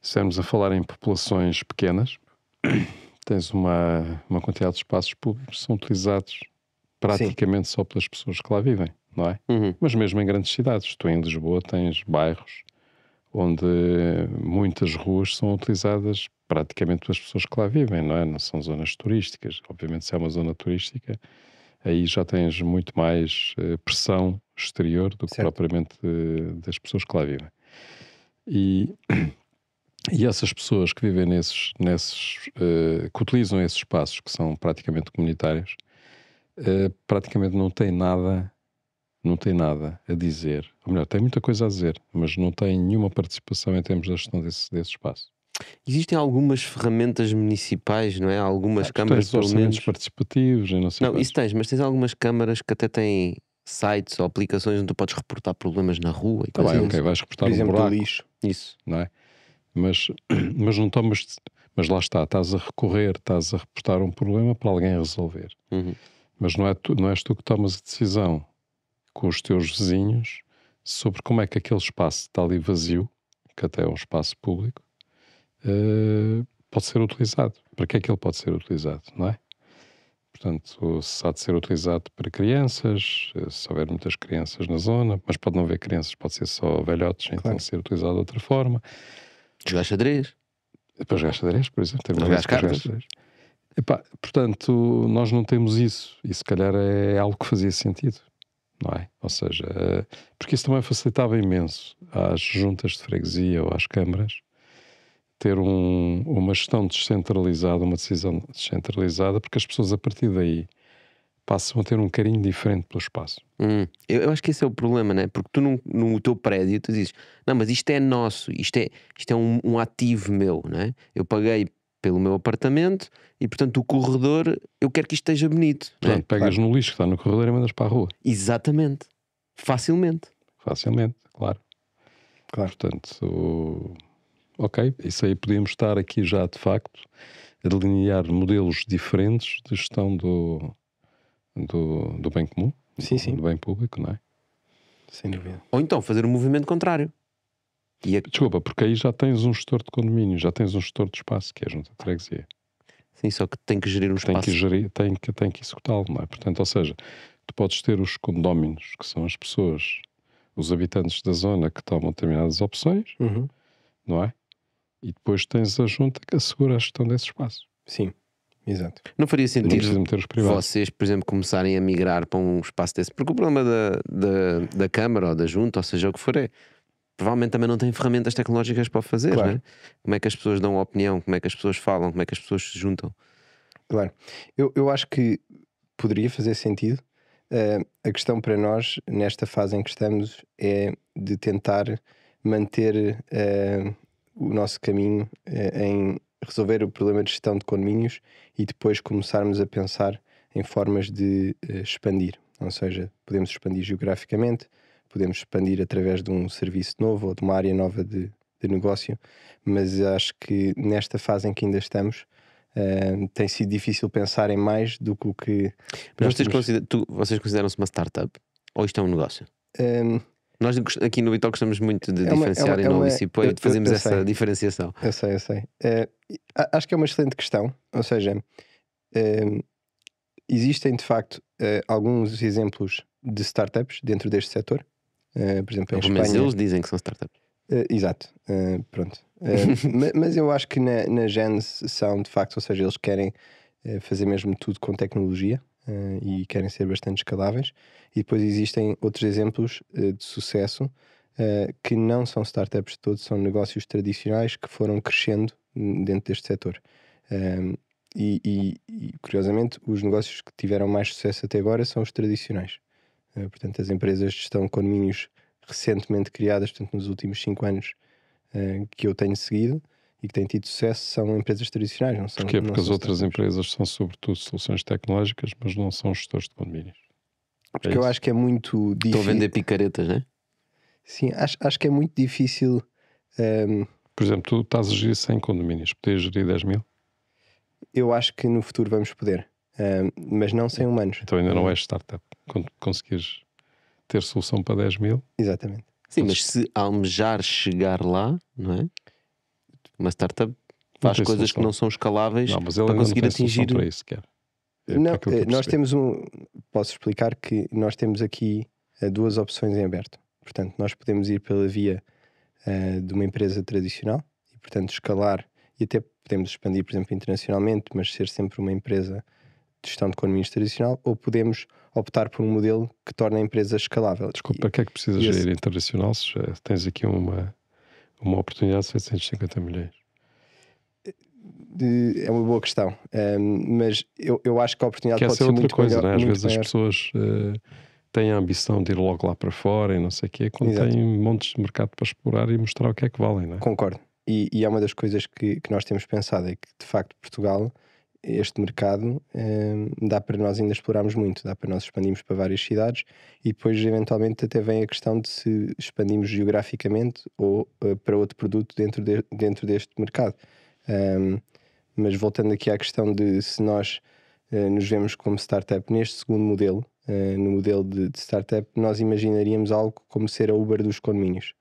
estivermos a falar em populações pequenas, tens uma, uma quantidade de espaços públicos que são utilizados praticamente Sim. só pelas pessoas que lá vivem, não é? Uhum. Mas mesmo em grandes cidades, tu em Lisboa tens bairros onde muitas ruas são utilizadas praticamente pelas pessoas que lá vivem, não é? Não são zonas turísticas. Obviamente, se é uma zona turística, aí já tens muito mais eh, pressão exterior do que certo. propriamente eh, das pessoas que lá vivem. E, e essas pessoas que vivem nesses, nesses eh, que utilizam esses espaços que são praticamente comunitários, praticamente não têm nada não tem nada a dizer, ou melhor, tem muita coisa a dizer, mas não tem nenhuma participação em termos da gestão desse, desse espaço. Existem algumas ferramentas municipais, não é? Algumas ah, câmaras, tens pelo menos. participativos não sei Não, quais. isso tens, mas tens algumas câmaras que até têm sites ou aplicações onde tu podes reportar problemas na rua e tá bem, ok, assim. vais reportar Por exemplo, um buraco, lixo. Isso. Não é? Mas, mas não tomas... Mas lá está, estás a recorrer, estás a reportar um problema para alguém resolver. Uhum. Mas não, é tu, não és tu que tomas a decisão com os teus vizinhos sobre como é que aquele espaço está ali vazio, que até é um espaço público, eh, pode ser utilizado. Para que é que ele pode ser utilizado, não é? Portanto, se há de ser utilizado para crianças, eh, se houver muitas crianças na zona, mas pode não haver crianças, pode ser só velhotes, então claro. então tem ser utilizado de outra forma. Jogar xadrez. Para jogar xadrez, por exemplo. Ter jogar as cartas. Epá, portanto, nós não temos isso. E se calhar é algo que fazia sentido, não é? Ou seja, eh, porque isso também facilitava imenso às juntas de freguesia ou às câmaras ter um, uma gestão descentralizada, uma decisão descentralizada, porque as pessoas a partir daí passam a ter um carinho diferente pelo espaço. Hum, eu, eu, acho que esse é o problema, né? Porque tu num, no teu prédio tu dizes, não, mas isto é nosso, isto é, isto é um, um ativo meu, né? Eu paguei pelo meu apartamento e, portanto, o corredor, eu quero que isto esteja bonito. Né? Portanto, pegas claro. no lixo que está no corredor e mandas para a rua. Exatamente. Facilmente. Facilmente, claro. Claro. Portanto, ok, isso aí podíamos estar aqui já de facto a delinear modelos diferentes de gestão do, do, do bem comum, sim, do, sim. do bem público, não é? Sem dúvida. Ou então fazer um movimento contrário. A... É Desculpa, porque aí já tens um gestor de condomínio, já tens um gestor de espaço, que é a junta de freguesia. Sim, só que tem que gerir um espaço. Tem que, gerir, tem que, tem que executá-lo, não é? Portanto, ou seja, tu podes ter os condóminos, que são as pessoas, os habitantes da zona que tomam determinadas opções, uhum. não é? E depois tens a junta que assegura a gestão desses espaços. Sim, exato. Não faria sentido não vocês, por exemplo, começarem a migrar para um espaço desse, porque o problema da, da, da Câmara ou da junta, ou seja o que for, é provavelmente também não têm ferramentas tecnológicas para fazer, claro. né? Como é que as pessoas dão opinião, como é que as pessoas falam, como é que as pessoas se juntam. Claro, eu, eu acho que poderia fazer sentido. Uh, a questão para nós, nesta fase em que estamos, é de tentar manter uh, o nosso caminho eh, em resolver o problema de gestão de condomínios e depois começarmos a pensar em formas de eh, expandir. Ou seja, podemos expandir geograficamente, podemos expandir através de um serviço novo ou de uma área nova de, de negócio, mas acho que nesta fase em que ainda estamos, Uh, tem sido difícil pensar em mais do que o que. Mas vocês, temos... consideram, vocês consideram-se uma startup? Ou isto é um negócio? Hum, nós aqui no Bitoque gostamos muito de é uma, é diferenciar é uma, e não é dissipou e fazemos essa sei. diferenciação. Eu sei, eu sei. É, acho que é uma excelente questão, ou seja, é, existem de facto alguns exemplos de startups dentro deste setor. por exemplo, em eles dizem que são startups. exato, pronto. mas eu acho que na, na Gens são de facto, ou seja, eles querem fazer mesmo tudo com tecnologia, uh, e querem ser bastante escaláveis. E depois existem outros exemplos uh, de sucesso eh, que não são startups todos, são negócios tradicionais que foram crescendo dentro deste setor. Ehm, e, e, e, curiosamente, os negócios que tiveram mais sucesso até agora são os tradicionais. Uh, portanto, as empresas de gestão de condomínios recentemente criadas, portanto, nos últimos cinco anos uh, que eu tenho seguido, e que têm tido sucesso são empresas tradicionais, não são? Porquê? Porque não as outras empresas são sobretudo soluções tecnológicas, mas não são gestores de condomínios. É Porque é eu acho que é muito difícil. Estão a vender picaretas, não é? Sim, acho, acho que é muito difícil. Um... Ehm, Por exemplo, tu estás a gerir 100 condomínios, podes gerir 10 mil? Eu acho que no futuro vamos poder, um, ehm, mas não sem humanos. Então ainda não és startup. Quando conseguires ter solução para 10 mil. Exatamente. Sim, mas se almejar chegar lá, não é? Uma startup faz coisas que não são escaláveis não, para conseguir atingir. Para isso, quer. É não, que eh, nós temos um. Posso explicar que nós temos aqui eh, duas opções em aberto. Portanto, nós podemos ir pela via uh, de uma empresa tradicional e, portanto, escalar e até podemos expandir, por exemplo, internacionalmente, mas ser sempre uma empresa de gestão de economias tradicional, ou podemos optar por um modelo que torna a empresa escalável. Desculpa, para que é que precisas ir internacional se tens aqui uma uma oportunidade de 750 milhões? É uma boa questão, um, mas eu, eu acho que a oportunidade que pode é ser outra muito coisa, né? às vezes maior. as pessoas uh, têm a ambição de ir logo lá para fora e não sei o quê, quando Exato. têm montes de mercado para explorar e mostrar o que é que valem, não é? Concordo, e, e é uma das coisas que, que nós temos pensado, é que de facto Portugal este mercado um, ehm, dá para nós ainda explorarmos muito, dá para nós expandirmos para várias cidades e depois eventualmente até vem a questão de se expandimos geograficamente ou uh, para outro produto dentro, de, dentro deste mercado. Um, ehm, mas voltando aqui à questão de se nós uh, nos vemos como startup neste segundo modelo, uh, no modelo de, de, startup, nós imaginaríamos algo como ser a Uber dos condomínios.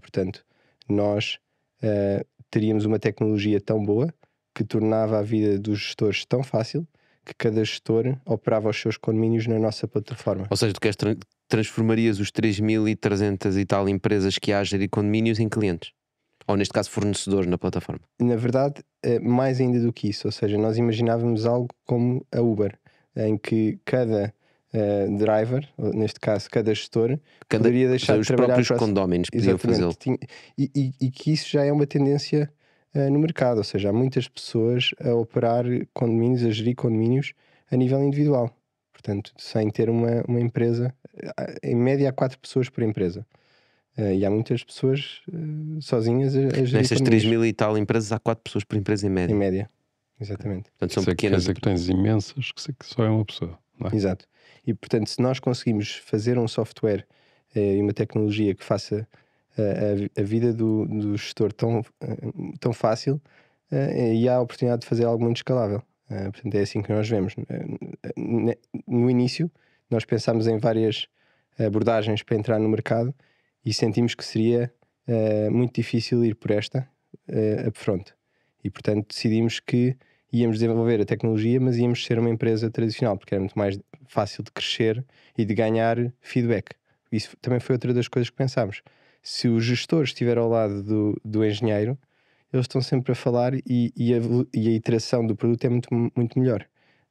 portanto, nós teríamos uma tecnologia tão boa que tornava a vida dos gestores tão fácil que cada gestor operava os seus condomínios na nossa plataforma. Ou seja, tu queres tra transformarias os 3.300 e tal empresas que há a gerir condomínios em clientes? Ou neste caso, fornecedores na plataforma? Na verdade, eh, mais ainda do que isso. Ou seja, nós imaginávamos algo como a Uber, em que cada Uh, driver, neste caso cada gestor, cada, poderia deixar de os trabalhar próprios próximo... condóminos podiam fazê-lo. E, e, e, que isso já é uma tendência eh, no mercado, ou seja, há muitas pessoas a operar condomínios, a gerir condomínios a nível individual, portanto, sem ter uma, uma empresa, eh, em média há quatro pessoas por empresa. Uh, e há muitas pessoas sozinhas a, a gerir. Nestas 3 mil e tal empresas, há quatro pessoas por empresa em média. Em média, exatamente. Portanto, são é pequenas. Quer dizer que tens imensas que só é uma pessoa. É? Exato. E portanto, se nós conseguimos fazer um software e uma tecnologia que faça a, a vida do, do, gestor tão, eh, tão fácil eh, e há a oportunidade de fazer algo muito escalável. Eh, portanto, é assim que nós vemos. No início, nós pensámos em várias abordagens para entrar no mercado e sentimos que seria muito difícil ir por esta uh, upfront. E, portanto, decidimos que íamos desenvolver a tecnologia, mas íamos ser uma empresa tradicional, porque era muito mais fácil de crescer e de ganhar feedback. Isso também foi outra das coisas que pensámos se o gestor estiver ao lado do, do engenheiro, eles estão sempre a falar e, e, a, e a iteração do produto é muito, muito melhor.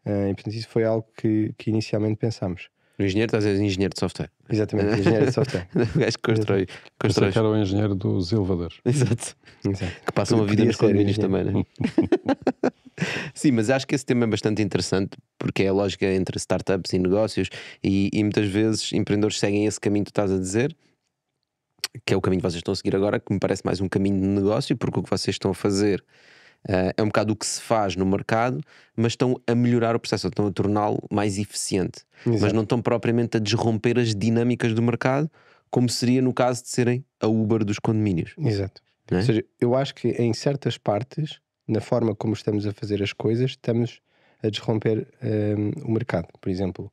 Uh, e portanto, isso foi algo que, que inicialmente pensámos. O engenheiro, estás a dizer engenheiro de software. Exatamente, engenheiro de software. o gajo que constrói. constrói. Que era o engenheiro dos elevadores. Exato. Exato. Que passam uma a vida nos condomínios também, né? Sim, mas acho que esse tema é bastante interessante porque é a lógica entre startups e negócios e, e muitas vezes empreendedores seguem esse caminho que tu estás a dizer que é o caminho que vocês estão a seguir agora, que me parece mais um caminho de negócio, porque o que vocês estão a fazer uh, é um bocado o que se faz no mercado, mas estão a melhorar o processo, estão a torná-lo mais eficiente. Exato. Mas não estão propriamente a desromper as dinâmicas do mercado, como seria no caso de serem a Uber dos condomínios. Exato. É? Ou seja, eu acho que em certas partes, na forma como estamos a fazer as coisas, estamos a desromper um, ehm, o mercado. Por exemplo,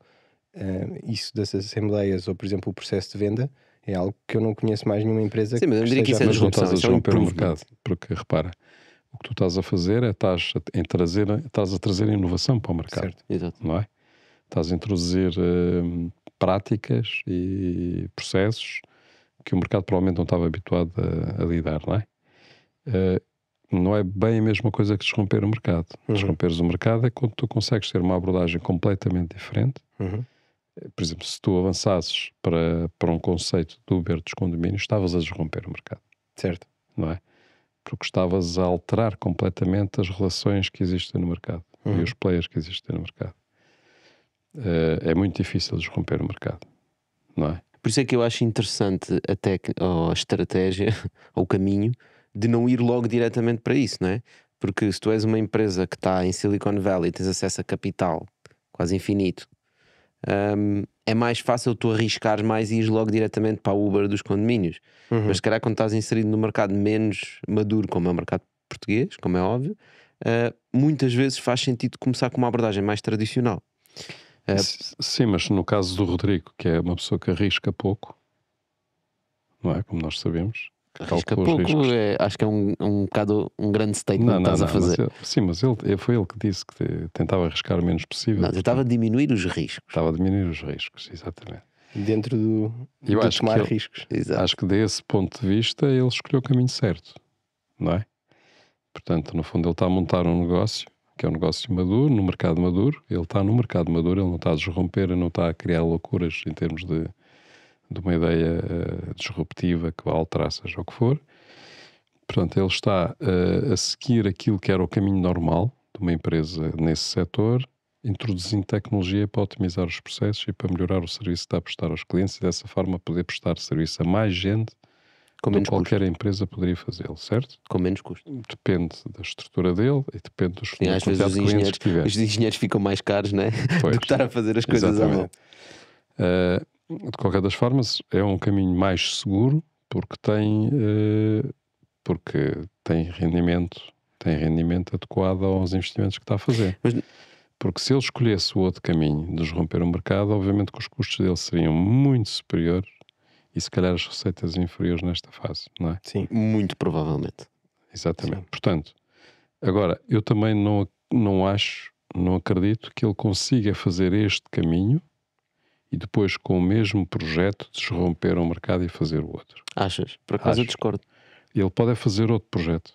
um, ehm, isso das assembleias ou, por exemplo, o processo de venda é algo que eu não conheço mais nenhuma empresa Sim, que mas eu diria que isso é disrupção, não estás a romper é um o mercado, porque repara, o que tu estás a fazer é estás a, em trazer, estás a trazer inovação para o mercado, certo. Exato. não é? Estás a introduzir hum, práticas e processos que o mercado provavelmente não estava habituado a, a lidar, não é? Uh, não é bem a mesma coisa que desromper o mercado. Uhum. Desromperes o mercado é quando tu consegues ter uma abordagem completamente diferente, uhum por exemplo, se tu avançasses para, para um conceito do Uber dos condomínios, estavas a desromper o mercado. Certo. Não é? Porque estavas a alterar completamente as relações que existem no mercado uhum. e os players que existem no mercado. Uh, é muito difícil desromper o mercado, não é? Por isso é que eu acho interessante a, tec... a estratégia ou o caminho de não ir logo diretamente para isso, não é? Porque se tu és uma empresa que está em Silicon Valley, tens acesso a capital quase infinito, um, é mais fácil tu arriscar mais e ires logo diretamente para a Uber dos condomínios. Uhum. Mas se calhar quando estás inserido no mercado menos maduro, como é o mercado português, como é óbvio, uh, muitas vezes faz sentido começar com uma abordagem mais tradicional. Uh, Sim, mas no caso do Rodrigo, que é uma pessoa que arrisca pouco, não é? Como nós sabemos, Arrisca pouco, é, acho que é um, um bocado um grande statement não, que estás não, a fazer. sim, mas ele, é, foi ele que disse que tentava arriscar o menos possível. Não, a diminuir os riscos. Estava a diminuir os riscos, exatamente. Dentro do, Eu do acho tomar que ele, riscos. Exato. Acho que desse ponto de vista ele escolheu o caminho certo, não é? Portanto, no fundo, ele está a montar um negócio que é um negócio maduro, no mercado maduro. Ele está no mercado maduro, ele não está a desromper, ele não está a criar loucuras em termos de de uma ideia uh, disruptiva que vá alterar seja o que for. Portanto, ele está uh, a seguir aquilo que era o caminho normal de uma empresa nesse setor, introduzindo tecnologia para otimizar os processos e para melhorar o serviço que está a prestar aos clientes e dessa forma poder prestar serviço a mais gente com menos qualquer custo. empresa poderia fazê-lo, certo? Com menos custo. Depende da estrutura dele e depende dos Sim, às vezes os engenheiros, que Os engenheiros ficam mais caros, né? Pois, Do que estar a fazer as coisas exatamente. à mão. Uh, de qualquer das formas, é um caminho mais seguro porque tem, eh, porque tem rendimento, tem rendimento adequado aos investimentos que está a fazer. Mas... Porque se ele escolhesse o outro caminho de romper o mercado, obviamente que os custos dele seriam muito superiores e se calhar as receitas inferiores nesta fase, não é? Sim, muito provavelmente. Exatamente. Sim. Portanto, agora, eu também não, não acho, não acredito que ele consiga fazer este caminho e depois, com o mesmo projeto, desromper um mercado e fazer o outro. Achas? Por acaso Acho. eu discordo. Ele pode é fazer outro projeto.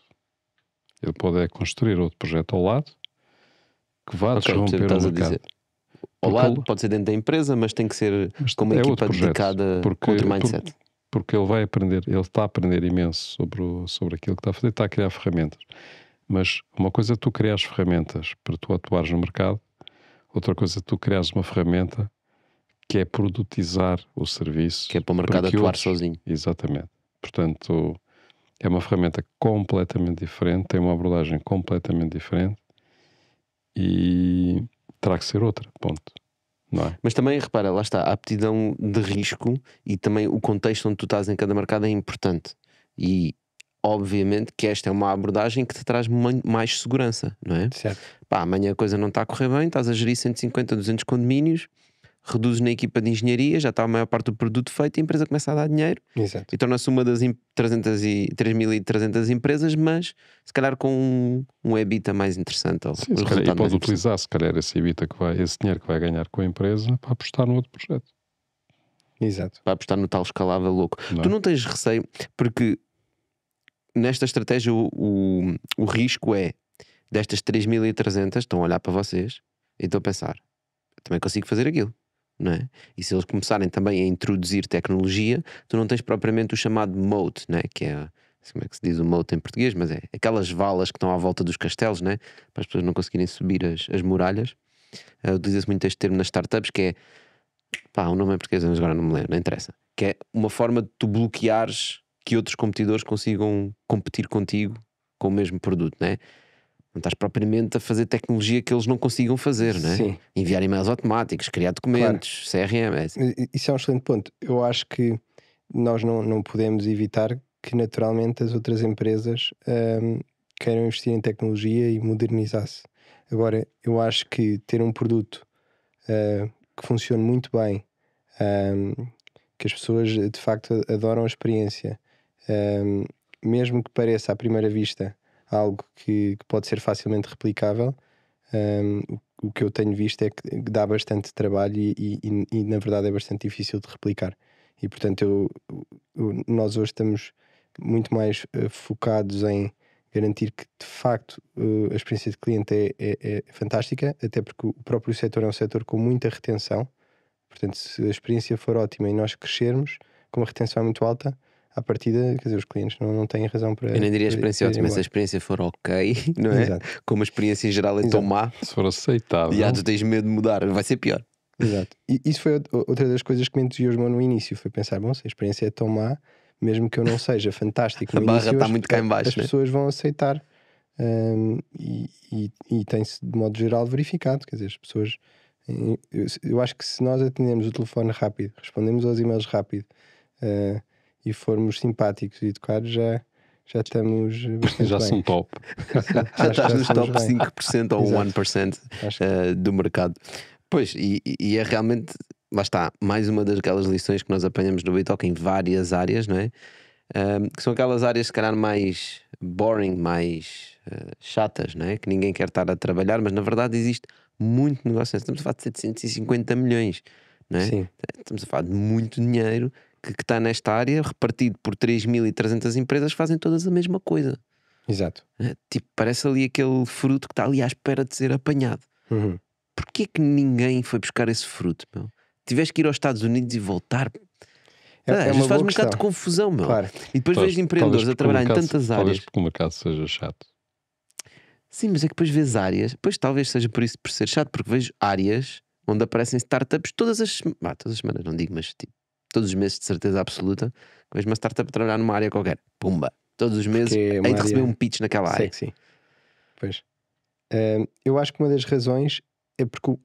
Ele pode é construir outro projeto ao lado que vá okay, desromper o um mercado. Ao lado, pode ser dentro da empresa, mas tem que ser com uma é equipa dedicada porque, outro mindset. Por, porque ele vai aprender, ele está a aprender imenso sobre, o, sobre aquilo que está a fazer, está a criar ferramentas. Mas uma coisa é tu as ferramentas para tu atuares no mercado, outra coisa é tu criares uma ferramenta que é produtizar o serviço. Que é para o mercado atuar outros... sozinho. Exatamente. Portanto, é uma ferramenta completamente diferente, tem uma abordagem completamente diferente e terá que ser outra, ponto. É? Mas também, repara, lá está, a aptidão de risco e também o contexto onde tu estás em cada mercado é importante. E obviamente que esta é uma abordagem que te traz mais segurança, não é? Certo. Pá, amanhã a coisa não está a correr bem, estás a gerir 150, 200 condomínios reduzes na equipa de engenharia, já está a maior parte do produto feito e a empresa começa a dar dinheiro Exato. e torna-se uma das 3.300 empresas, mas se calhar com um, um EBITDA mais interessante. Ou Sim, se calhar, e pode utilizar se calhar esse EBITA que vai, esse dinheiro que vai ganhar com a empresa para apostar no outro projeto. Exato. Para apostar no tal escalável louco. Não. Tu é? não tens receio, porque nesta estratégia o, o, o risco é destas 3.300 estão a olhar para vocês e estão a pensar, também consigo fazer aquilo não é? E se eles começarem também a introduzir tecnologia, tu não tens propriamente o chamado moat, é? Que é como é que se diz o moat em português, mas é aquelas valas que estão à volta dos castelos, né? para as pessoas não conseguirem subir as, as muralhas. Eh, utiliza-se muito este termo nas startups que é pá, o nome é português, mas agora não me lembro, não interessa. Que é uma forma de tu bloqueares que outros competidores consigam competir contigo com o mesmo produto, né? Não estás propriamente a fazer tecnologia que eles não consigam fazer, né? Sim. Enviar e-mails automáticos, criar documentos, claro. CRM. É assim. Isso é um excelente ponto. Eu acho que nós não, não podemos evitar que naturalmente as outras empresas um, queiram investir em tecnologia e modernizar-se. Agora, eu acho que ter um produto uh, que funcione muito bem, um, que as pessoas de facto adoram a experiência, um, mesmo que pareça à primeira vista algo que, que pode ser facilmente replicável. Um, o, que eu tenho visto é que dá bastante trabalho e, e, e na verdade é bastante difícil de replicar. E portanto, eu, eu, nós hoje estamos muito mais uh, focados em garantir que de facto uh, a experiência de cliente é, é, é, fantástica, até porque o próprio setor é um setor com muita retenção. Portanto, se a experiência for ótima e nós crescermos, com uma retenção muito alta, à partida, quer dizer, os clientes não, não têm razão para. Eu nem diria a experiência ótima, se a experiência for ok, não é? Exato. Como a experiência em geral é Exato. tão má. Se for aceitável. E há tu tens medo de mudar, vai ser pior. Exato. E isso foi outra das coisas que me entusiasmou no início: foi pensar, bom, se a experiência é tão má, mesmo que eu não seja fantástico, a barra está muito cá em baixo. As né? pessoas vão aceitar. Um, e, e, e tem-se de modo geral verificado, quer dizer, as pessoas. Eh, eu, eu acho que se nós atendemos o telefone rápido, respondemos aos e-mails rápido, uh, e formos simpáticos e educados, já, já estamos. já são top. já estás nos top bem. 5% ou Exato. 1% uh, eh, do mercado. Pois, e, e é realmente, lá está, mais uma das aquelas lições que nós apanhamos do BITOC em várias áreas, não é? Um, que são aquelas áreas, se calhar, mais boring, mais uh, chatas, não é? Que ninguém quer estar a trabalhar, mas na verdade existe muito negócio. Estamos a falar de 750 milhões, não é? Sim. Estamos a falar de muito dinheiro que, está nesta área, repartido por 3.300 empresas, fazem todas a mesma coisa. Exato. É, tipo, parece ali aquele fruto que está ali à espera de ser apanhado. Uhum. Porquê que ninguém foi buscar esse fruto, meu? Tiveste que ir aos Estados Unidos e voltar. É, ah, é uma faz um bocado de confusão, meu. Claro. E depois vês vejo empreendedores a trabalhar em tantas áreas. Talvez porque o mercado seja chato. Sim, mas é que depois vês áreas, depois talvez seja por isso por ser chato, porque vejo áreas onde aparecem startups todas as, ah, todas as semanas, não digo, mas tipo todos os meses de certeza absoluta, com vejo uma startup a trabalhar numa área qualquer. Pumba! Todos os meses é aí de receber um pitch naquela área. sim. Pois. eu acho que uma das razões é porque o,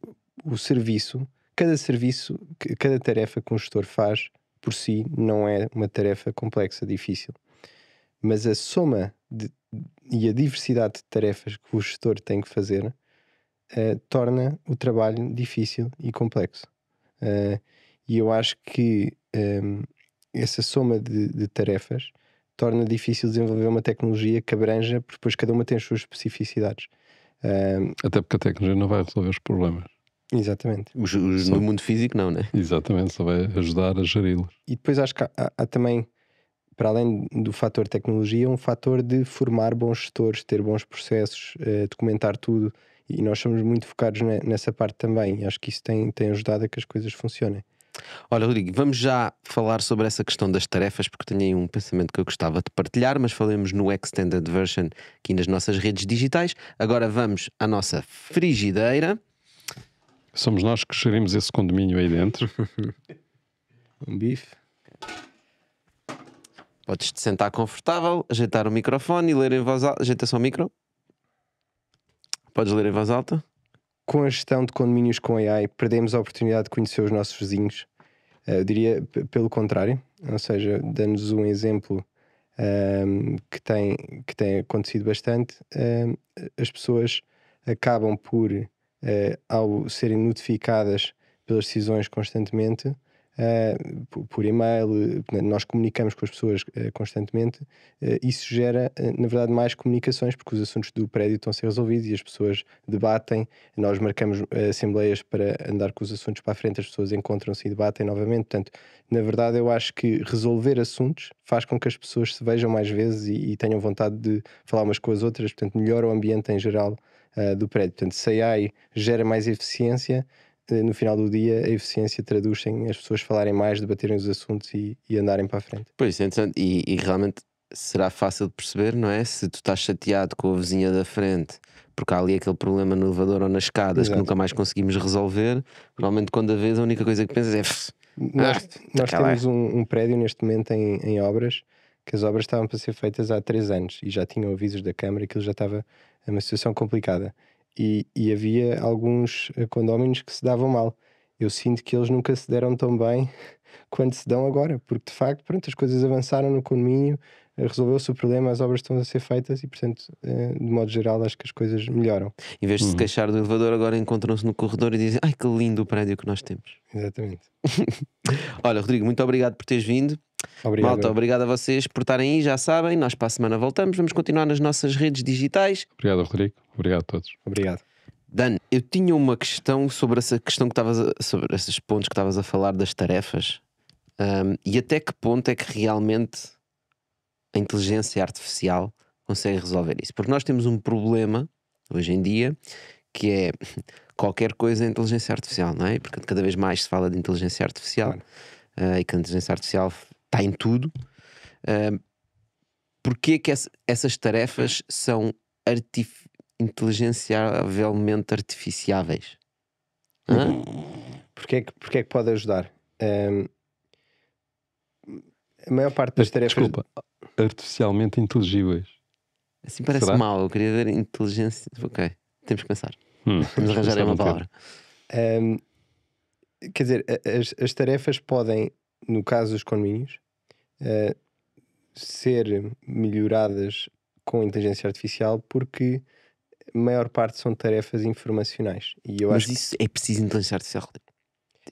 o serviço, cada serviço, cada tarefa que um gestor faz por si não é uma tarefa complexa, difícil. Mas a soma de, e a diversidade de tarefas que o gestor tem que fazer uh, torna o trabalho difícil e complexo. Uh, e eu acho que um, essa soma de, de, tarefas torna difícil desenvolver uma tecnologia que abranja, porque depois cada uma tem as suas especificidades. Um, Até porque a tecnologia não vai resolver os problemas. Exatamente. Os, os só... no mundo físico, não, né? Exatamente, só vai ajudar a geri-los. E depois acho que há, há, também, para além do fator tecnologia, um fator de formar bons gestores, ter bons processos, eh, documentar tudo. E nós somos muito focados na, nessa parte também. Acho que isso tem, tem ajudado a que as coisas funcionem. Olha, Rodrigo, vamos já falar sobre essa questão das tarefas, porque tenho aí um pensamento que eu gostava de partilhar, mas falemos no Extended Version aqui nas nossas redes digitais. Agora vamos à nossa frigideira. Somos nós que gerimos esse condomínio aí dentro. um bife. Podes te sentar confortável, ajeitar o microfone e ler em voz alta. Ajeita só o micro. Podes ler em voz alta com a gestão de condomínios com AI, perdemos a oportunidade de conhecer os nossos vizinhos. Eh, eu diria pelo contrário, ou seja, dando-nos um exemplo um, ehm, que, tem, que tem acontecido bastante, um, ehm, as pessoas acabam por, eh, ao serem notificadas pelas decisões constantemente, uh, por, e-mail, eh, nós comunicamos com as pessoas uh, constantemente, isso gera, na verdade, mais comunicações, porque os assuntos do prédio estão a ser resolvidos e as pessoas debatem, nós marcamos assembleias para andar com os assuntos para a frente, as pessoas encontram-se e debatem novamente, portanto, na verdade, eu acho que resolver assuntos faz com que as pessoas se vejam mais vezes e, e tenham vontade de falar umas com as outras, portanto, melhora o ambiente em geral do prédio. Portanto, se AI gera mais eficiência, no final do dia, a eficiência traduz em as pessoas falarem mais, debaterem os assuntos e, e andarem para a frente. Pois, é interessante. E, e, realmente será fácil de perceber, não é? Se tu estás chateado com a vizinha da frente porque há ali aquele problema no elevador ou nas escadas Exato. que nunca mais conseguimos resolver, normalmente quando a vês a única coisa que pensas é... Nós, ah, nós tá temos um, um, prédio neste momento em, em obras que as obras estavam para ser feitas há três anos e já tinham avisos da Câmara que já estava uma situação complicada e, e havia alguns eh, condóminos que se davam mal. Eu sinto que eles nunca se deram tão bem quanto se dão agora, porque de facto, pronto, as coisas avançaram no condomínio, eh, resolveu-se o problema, as obras estão a ser feitas e, portanto, eh, de modo geral, acho que as coisas melhoram. Em vez de se uhum. queixar do elevador, agora encontram-se no corredor e dizem: Ai que lindo o prédio que nós temos. Exatamente. Olha, Rodrigo, muito obrigado por teres vindo. Obrigado. Malta, obrigado a vocês por estarem aí, já sabem. Nós para a semana voltamos, vamos continuar nas nossas redes digitais. Obrigado, Rodrigo. Obrigado a todos. Obrigado. Dan, eu tinha uma questão sobre essa questão que estavas a, sobre esses pontos que estavas a falar das tarefas um, e até que ponto é que realmente a inteligência artificial consegue resolver isso? Porque nós temos um problema hoje em dia que é qualquer coisa é inteligência artificial, não é? Porque cada vez mais se fala de inteligência artificial claro. uh, e que a inteligência artificial está em tudo. Uh, Porquê é que essa, essas tarefas são artif inteligenciavelmente artificiáveis? Uhum. Porquê, é que, porquê é que pode ajudar? Um, a maior parte das tarefas. Desculpa, artificialmente inteligíveis. Assim parece Será? mal, eu queria ver inteligência. Ok, temos que pensar. Hum, Vamos arranjar é uma palavra. Um, quer dizer, as, as tarefas podem no caso dos condomínios, uh, ser melhoradas com inteligência artificial, porque a maior parte são tarefas informacionais. E eu Mas acho isso que... é preciso inteligência artificial. Tipo,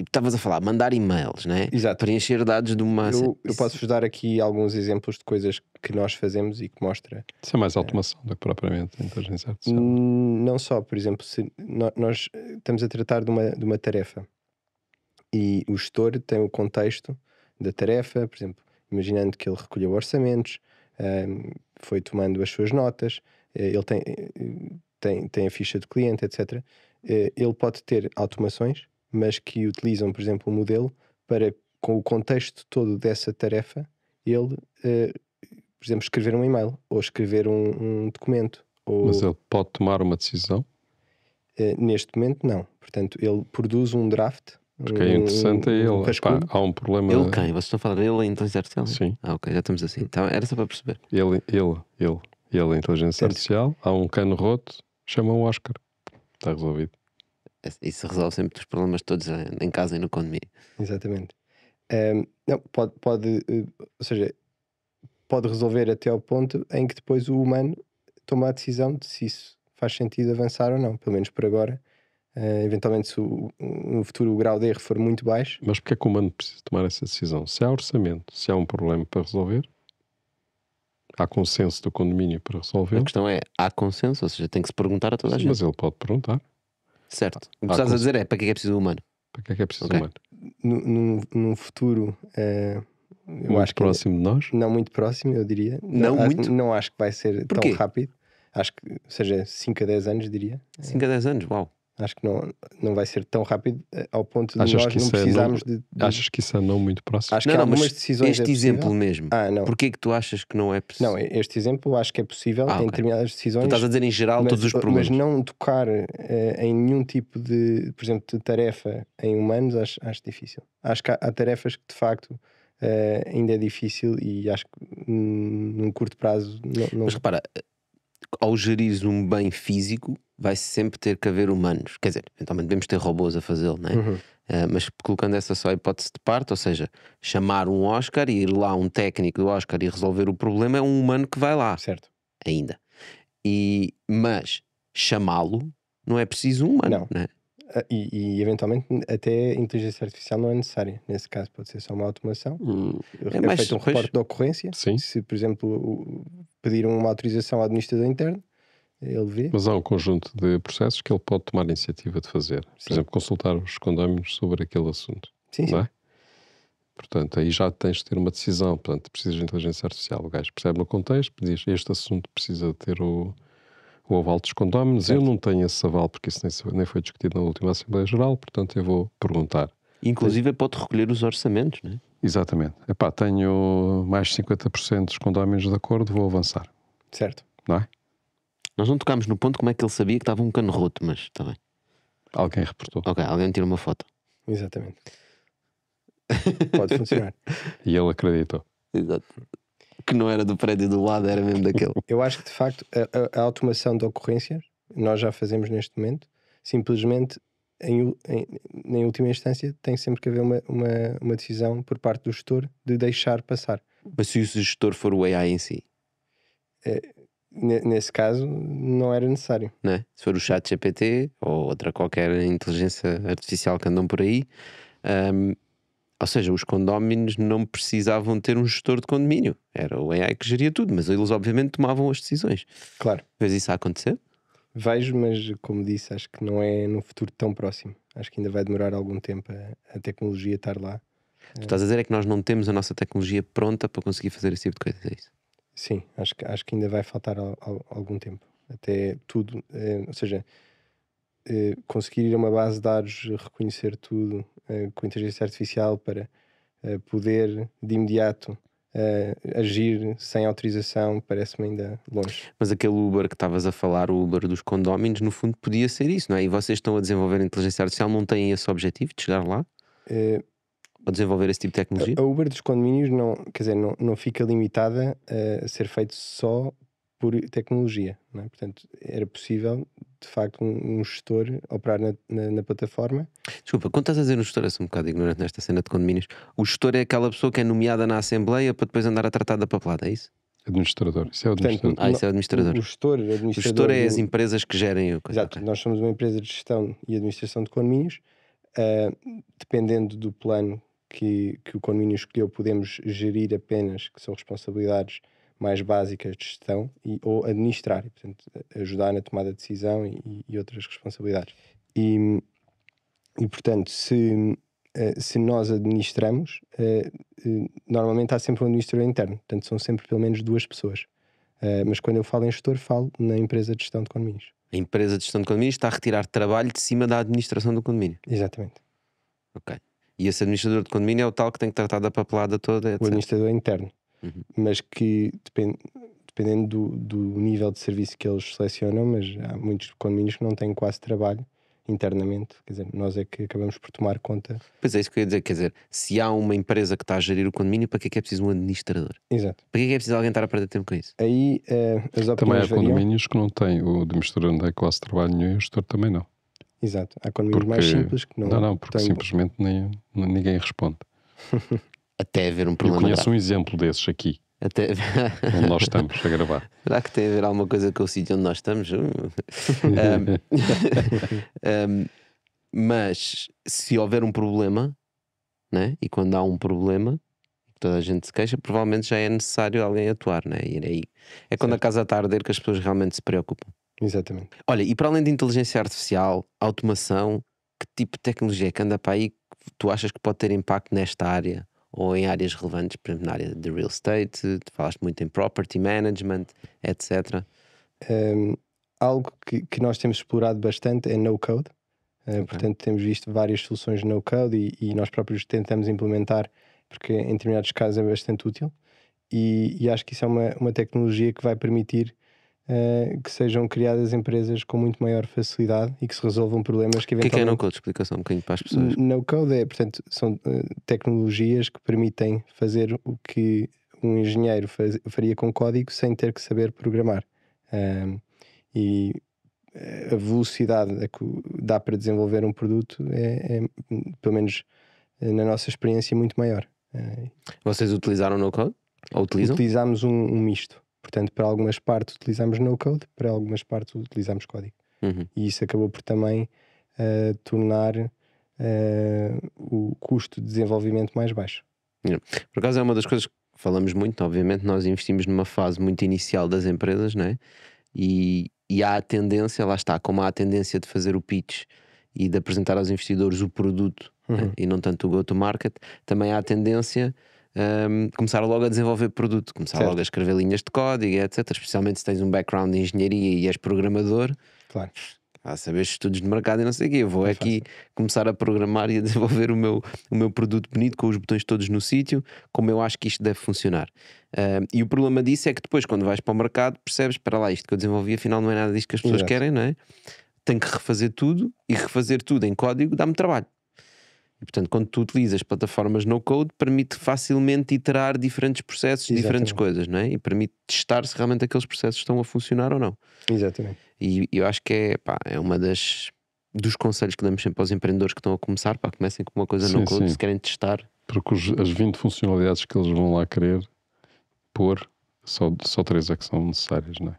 estavas a falar, mandar e-mails, né? Exato. Preencher dados de uma. Eu, eu posso-vos dar aqui alguns exemplos de coisas que nós fazemos e que mostra. Isso é mais eh, automação é... do que propriamente inteligência artificial. Não só, por exemplo, se nós estamos a tratar de uma, de uma tarefa e o gestor tem o contexto da tarefa, por exemplo, imaginando que ele recolheu orçamentos, foi tomando as suas notas, eh, ele tem, eh, tem, tem a ficha de cliente, etc. Eh, ele pode ter automações, mas que utilizam, por exemplo, o um modelo para, com o contexto todo dessa tarefa, ele, por exemplo, escrever um e-mail ou escrever um, um documento. Ou... Mas ele pode tomar uma decisão? neste momento, não. Portanto, ele produz um draft porque é interessante é ele. Pá, há um problema. Ele quem? Vocês estão a falar dele em inteligência artificial? Sim. Ah, ok, já estamos assim. Então, era só para perceber. Ele, ele, ele. Ele é inteligência Sim. artificial, há um cano roto, chama o Oscar. Está resolvido. Isso resolve sempre os problemas todos eh, em casa e no condomínio. Exatamente. Um, não, pode, pode, eh, ou seja, pode resolver até ao ponto em que depois o humano toma a decisão de se isso faz sentido avançar ou não, pelo menos por agora Uh, eventualmente, se o, no futuro o grau de erro for muito baixo. Mas porque é que o humano precisa tomar essa decisão? Se há orçamento, se há um problema para resolver, há consenso do condomínio para resolver. A questão é: há consenso? Ou seja, tem que se perguntar a toda Sim, a gente. Mas ele pode perguntar. Certo. O que estás a dizer é: para é que é preciso o humano? Para que é que é preciso okay. humano? Num, futuro. Uh, eu muito acho que próximo de nós? Não muito próximo, eu diria. Não, não muito? Não acho que vai ser Porquê? tão rápido. Acho que, seja, 5 a 10 anos, diria. 5 a 10 anos, uau. Acho que não, não vai ser tão rápido eh, ao ponto de achas nós é não precisarmos é não, de, de, Achas que isso é não muito próximo? Acho não, que não, algumas decisões este é exemplo mesmo. Ah, não. Porquê que tu achas que não é possível? Não, este exemplo acho que é possível ah, okay. em determinadas decisões. Tu estás a dizer em geral mas, todos os problemas. Mas não tocar uh, em nenhum tipo de, por exemplo, de tarefa em humanos acho, acho difícil. Acho que há, há tarefas que de facto... Uh, ainda é difícil e acho que num curto prazo não, não... mas repara ao gerir um bem físico vai sempre ter que haver humanos. Quer dizer, eventualmente devemos ter robôs a fazê-lo, não é? Uhum. Uh, mas colocando essa só hipótese de parte, ou seja, chamar um Oscar e ir lá um técnico do Oscar e resolver o problema é um humano que vai lá. Certo. Ainda. E, mas chamá-lo não é preciso um humano, não, é? Ah, e, e, eventualmente até inteligência artificial não é necessária. Nesse caso, pode ser só uma automação. Hum, é, é mais, feito um reporte pois... de ocorrência. Sim. Se, por exemplo, pedir uma autorização ao administrador interno, ele vê. Mas há um conjunto de processos que ele pode tomar a iniciativa de fazer. Por exemplo, consultar os condóminos sobre aquele assunto. Sim. Não é? Portanto, aí já tens de ter uma decisão. Portanto, precisas de inteligência artificial. O gajo percebe no contexto, diz este assunto precisa ter o, o aval dos condóminos. Certo. Eu não tenho esse aval porque isso nem, nem foi discutido na última Assembleia Geral, portanto eu vou perguntar. Inclusive é pode recolher os orçamentos, não é? Exatamente. Epá, tenho mais 50% dos condóminos de acordo, vou avançar. Certo. Não é? Nós não tocámos no ponto como é que ele sabia que estava um cano roto, mas está bem. Alguém reportou. Ok, alguém tira uma foto. Exatamente. Pode funcionar. e ele acreditou. Exato. Que não era do prédio do lado, era mesmo daquele. Eu acho que de facto a, a automação de ocorrências nós já fazemos neste momento, simplesmente em, em, em última instância tem sempre que haver uma, uma, uma decisão por parte do gestor de deixar passar. Mas se o gestor for o AI em si? É, nesse caso não era necessário. Não é? Se for o chat GPT ou outra qualquer inteligência artificial que andam por aí, um, ou seja, os condóminos não precisavam ter um gestor de condomínio. Era o AI que geria tudo, mas eles obviamente tomavam as decisões. Claro. Vês isso a acontecer? Vejo, mas como disse, acho que não é num futuro tão próximo. Acho que ainda vai demorar algum tempo a, a tecnologia estar lá. Tu estás a dizer é que nós não temos a nossa tecnologia pronta para conseguir fazer esse tipo de coisa, é isso? Sim, acho que, acho que ainda vai faltar algum tempo. Até tudo, eh, ou seja, eh, conseguir ir a uma base de dados, reconhecer tudo eh, com inteligência artificial para eh, poder de imediato eh, agir sem autorização parece-me ainda longe. Mas aquele Uber que estavas a falar, o Uber dos condóminos, no fundo podia ser isso, não é? E vocês estão a desenvolver inteligência artificial, não têm esse objetivo de chegar lá? Eh, a desenvolver esse tipo de tecnologia? A Uber dos condomínios não, quer dizer, não, não fica limitada a ser feito só por tecnologia. É? Portanto, era possível, de facto, um, gestor operar na, na, na, plataforma. Desculpa, quando estás a dizer um gestor, eu sou um bocado ignorante nesta cena de condomínios. O gestor é aquela pessoa que é nomeada na Assembleia para depois andar a tratar da papelada, é isso? Administrador, isso é o administrador. Portanto, ah, isso é o administrador. o gestor, administrador. O gestor é as empresas que gerem o Exato, okay. nós somos uma empresa de gestão e administração de condomínios. Uh, dependendo do plano que, que o condomínio escolheu, podemos gerir apenas, que são responsabilidades mais básicas de gestão e, ou administrar, e, portanto, ajudar na tomada de decisão e, e outras responsabilidades. E, e portanto, se, eh, se nós administramos, eh, eh, normalmente há sempre um administrador interno, portanto, são sempre pelo menos duas pessoas. Mas quando eu falo em gestor, falo na empresa de gestão de condomínios. A empresa de gestão de condomínios está a retirar trabalho de cima da administração do condomínio. Exatamente. Ok. E esse administrador de condomínio é o tal que tem que tratar da papelada toda. Etc. O administrador é interno, uhum. mas que dependendo do, do, nível de serviço que eles selecionam, mas há muitos condomínios que não têm quase trabalho internamente, quer dizer, nós é que acabamos por tomar conta. Pois é, isso que eu ia dizer, quer dizer, se há uma empresa que está a gerir o condomínio, para que é que é preciso um administrador? Exato. Para que é que é preciso alguém estar a perder tempo com isso? Aí uh, as opiniões Também há variam. condomínios que não têm, o administrador não tem quase trabalho nenhum e o gestor também não. Exato. Há economias porque, mais simples que não. Não, não, porque tem... simplesmente nem, ninguém responde. Até haver um problema. Eu conheço um exemplo desses aqui. Até... onde nós estamos a gravar. Será que tem a ver alguma coisa com o sítio onde nós estamos? Uh. um, mas se houver um problema, né? e quando há um problema, toda a gente se queixa, provavelmente já é necessário alguém atuar, né? E aí é quando certo. a casa está a arder que as pessoas realmente se preocupam. Exatamente. Olha, e para além de inteligência artificial, automação, que tipo de tecnologia é que anda para aí tu achas que pode ter impacto nesta área? Ou em áreas relevantes, por exemplo, na área de real estate, tu falaste muito em property management, etc. Um, algo que, que nós temos explorado bastante é no-code. Eh, okay. portanto, temos visto várias soluções no-code e, e, nós próprios tentamos implementar, porque em determinados casos é bastante útil. E, e acho que isso é uma, uma tecnologia que vai permitir uh, que sejam criadas empresas com muito maior facilidade e que se resolvam problemas que eventualmente... O que é, que é no-code? Explicação um bocadinho para as pessoas. No-code é, portanto, são uh, tecnologias que permitem fazer o que um engenheiro faz, faria com código sem ter que saber programar. e eh, a velocidade a que dá para desenvolver um produto é, é hum, pelo menos na nossa experiência, muito maior. Vocês utilizaram no-code? Ou utilizam? Utilizámos um, um misto. Portanto, para algumas partes utilizamos no-code, para algumas partes utilizamos código. Uhum. E isso acabou por também uh, tornar uh, o custo de desenvolvimento mais baixo. Por acaso é uma das coisas que falamos muito, obviamente, nós investimos numa fase muito inicial das empresas, né E, e há a tendência, lá está, como há a tendência de fazer o pitch e de apresentar aos investidores o produto é? uhum. né? e não tanto o go-to-market, também há a tendência um, começar logo a desenvolver produto, começar certo. logo a escrever linhas de código, etc. Especialmente se tens um background de engenharia e és programador. Claro a saber estudos de mercado e não sei o quê. Eu vou aqui fácil. começar a programar e a desenvolver o meu, o meu produto bonito com os botões todos no sítio, como eu acho que isto deve funcionar. Uh, e o problema disso é que depois, quando vais para o mercado, percebes: para lá, isto que eu desenvolvi, afinal não é nada disto que as pessoas Exato. querem, não é? Tenho que refazer tudo e refazer tudo em código dá-me trabalho. E, portanto, quando tu utilizas plataformas no code, permite facilmente iterar diferentes processos, Exatamente. diferentes coisas, não é? E permite testar se realmente aqueles processos estão a funcionar ou não. Exatamente. E, eu acho que é, pá, é uma das dos conselhos que damos sempre aos empreendedores que estão a começar, para comecem com uma coisa sim, no code, sim. se querem testar. Porque os, as 20 funcionalidades que eles vão lá querer pôr, só, só três é que são necessárias, não é?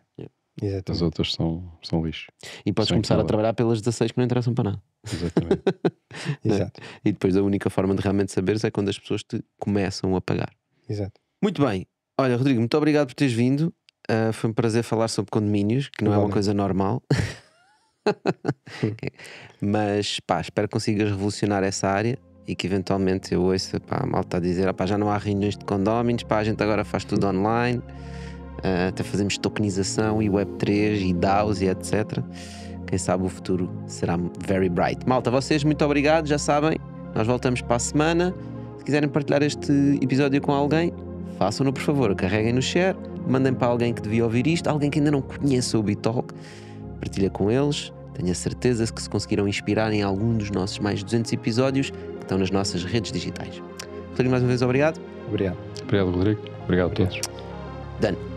Exatamente. As outras são, são lixo. E podes Sem começar a trabalhar pelas 16 que não interessam para nada. Exatamente. É. Exato. E depois a única forma de realmente saberes é quando as pessoas te começam a pagar. Exato. Muito bem. Olha, Rodrigo, muito obrigado por teres vindo. Uh, foi um prazer falar sobre condomínios, que não é uma coisa normal. Mas pá, espero que consigas revolucionar essa área e que eventualmente eu ouça pá, a malta a dizer: pá, já não há reuniões de condomínios pá, a gente agora faz tudo online. Eh, até fazemos tokenização e Web3 e DAOs e etc. Quem sabe o futuro será very bright. Malta, vocês muito obrigado, já sabem. Nós voltamos para a semana. Se quiserem partilhar este episódio com alguém, façam-no por favor. Carreguem no share, mandem para alguém que devia ouvir isto, alguém que ainda não conheça o Bitalk. Partilha com eles. Tenho a certeza que se conseguiram inspirar em algum dos nossos mais 200 episódios que estão nas nossas redes digitais. Rodrigo, mais uma vez, obrigado. Obrigado. Obrigado, Rodrigo. Obrigado a todos. Dano.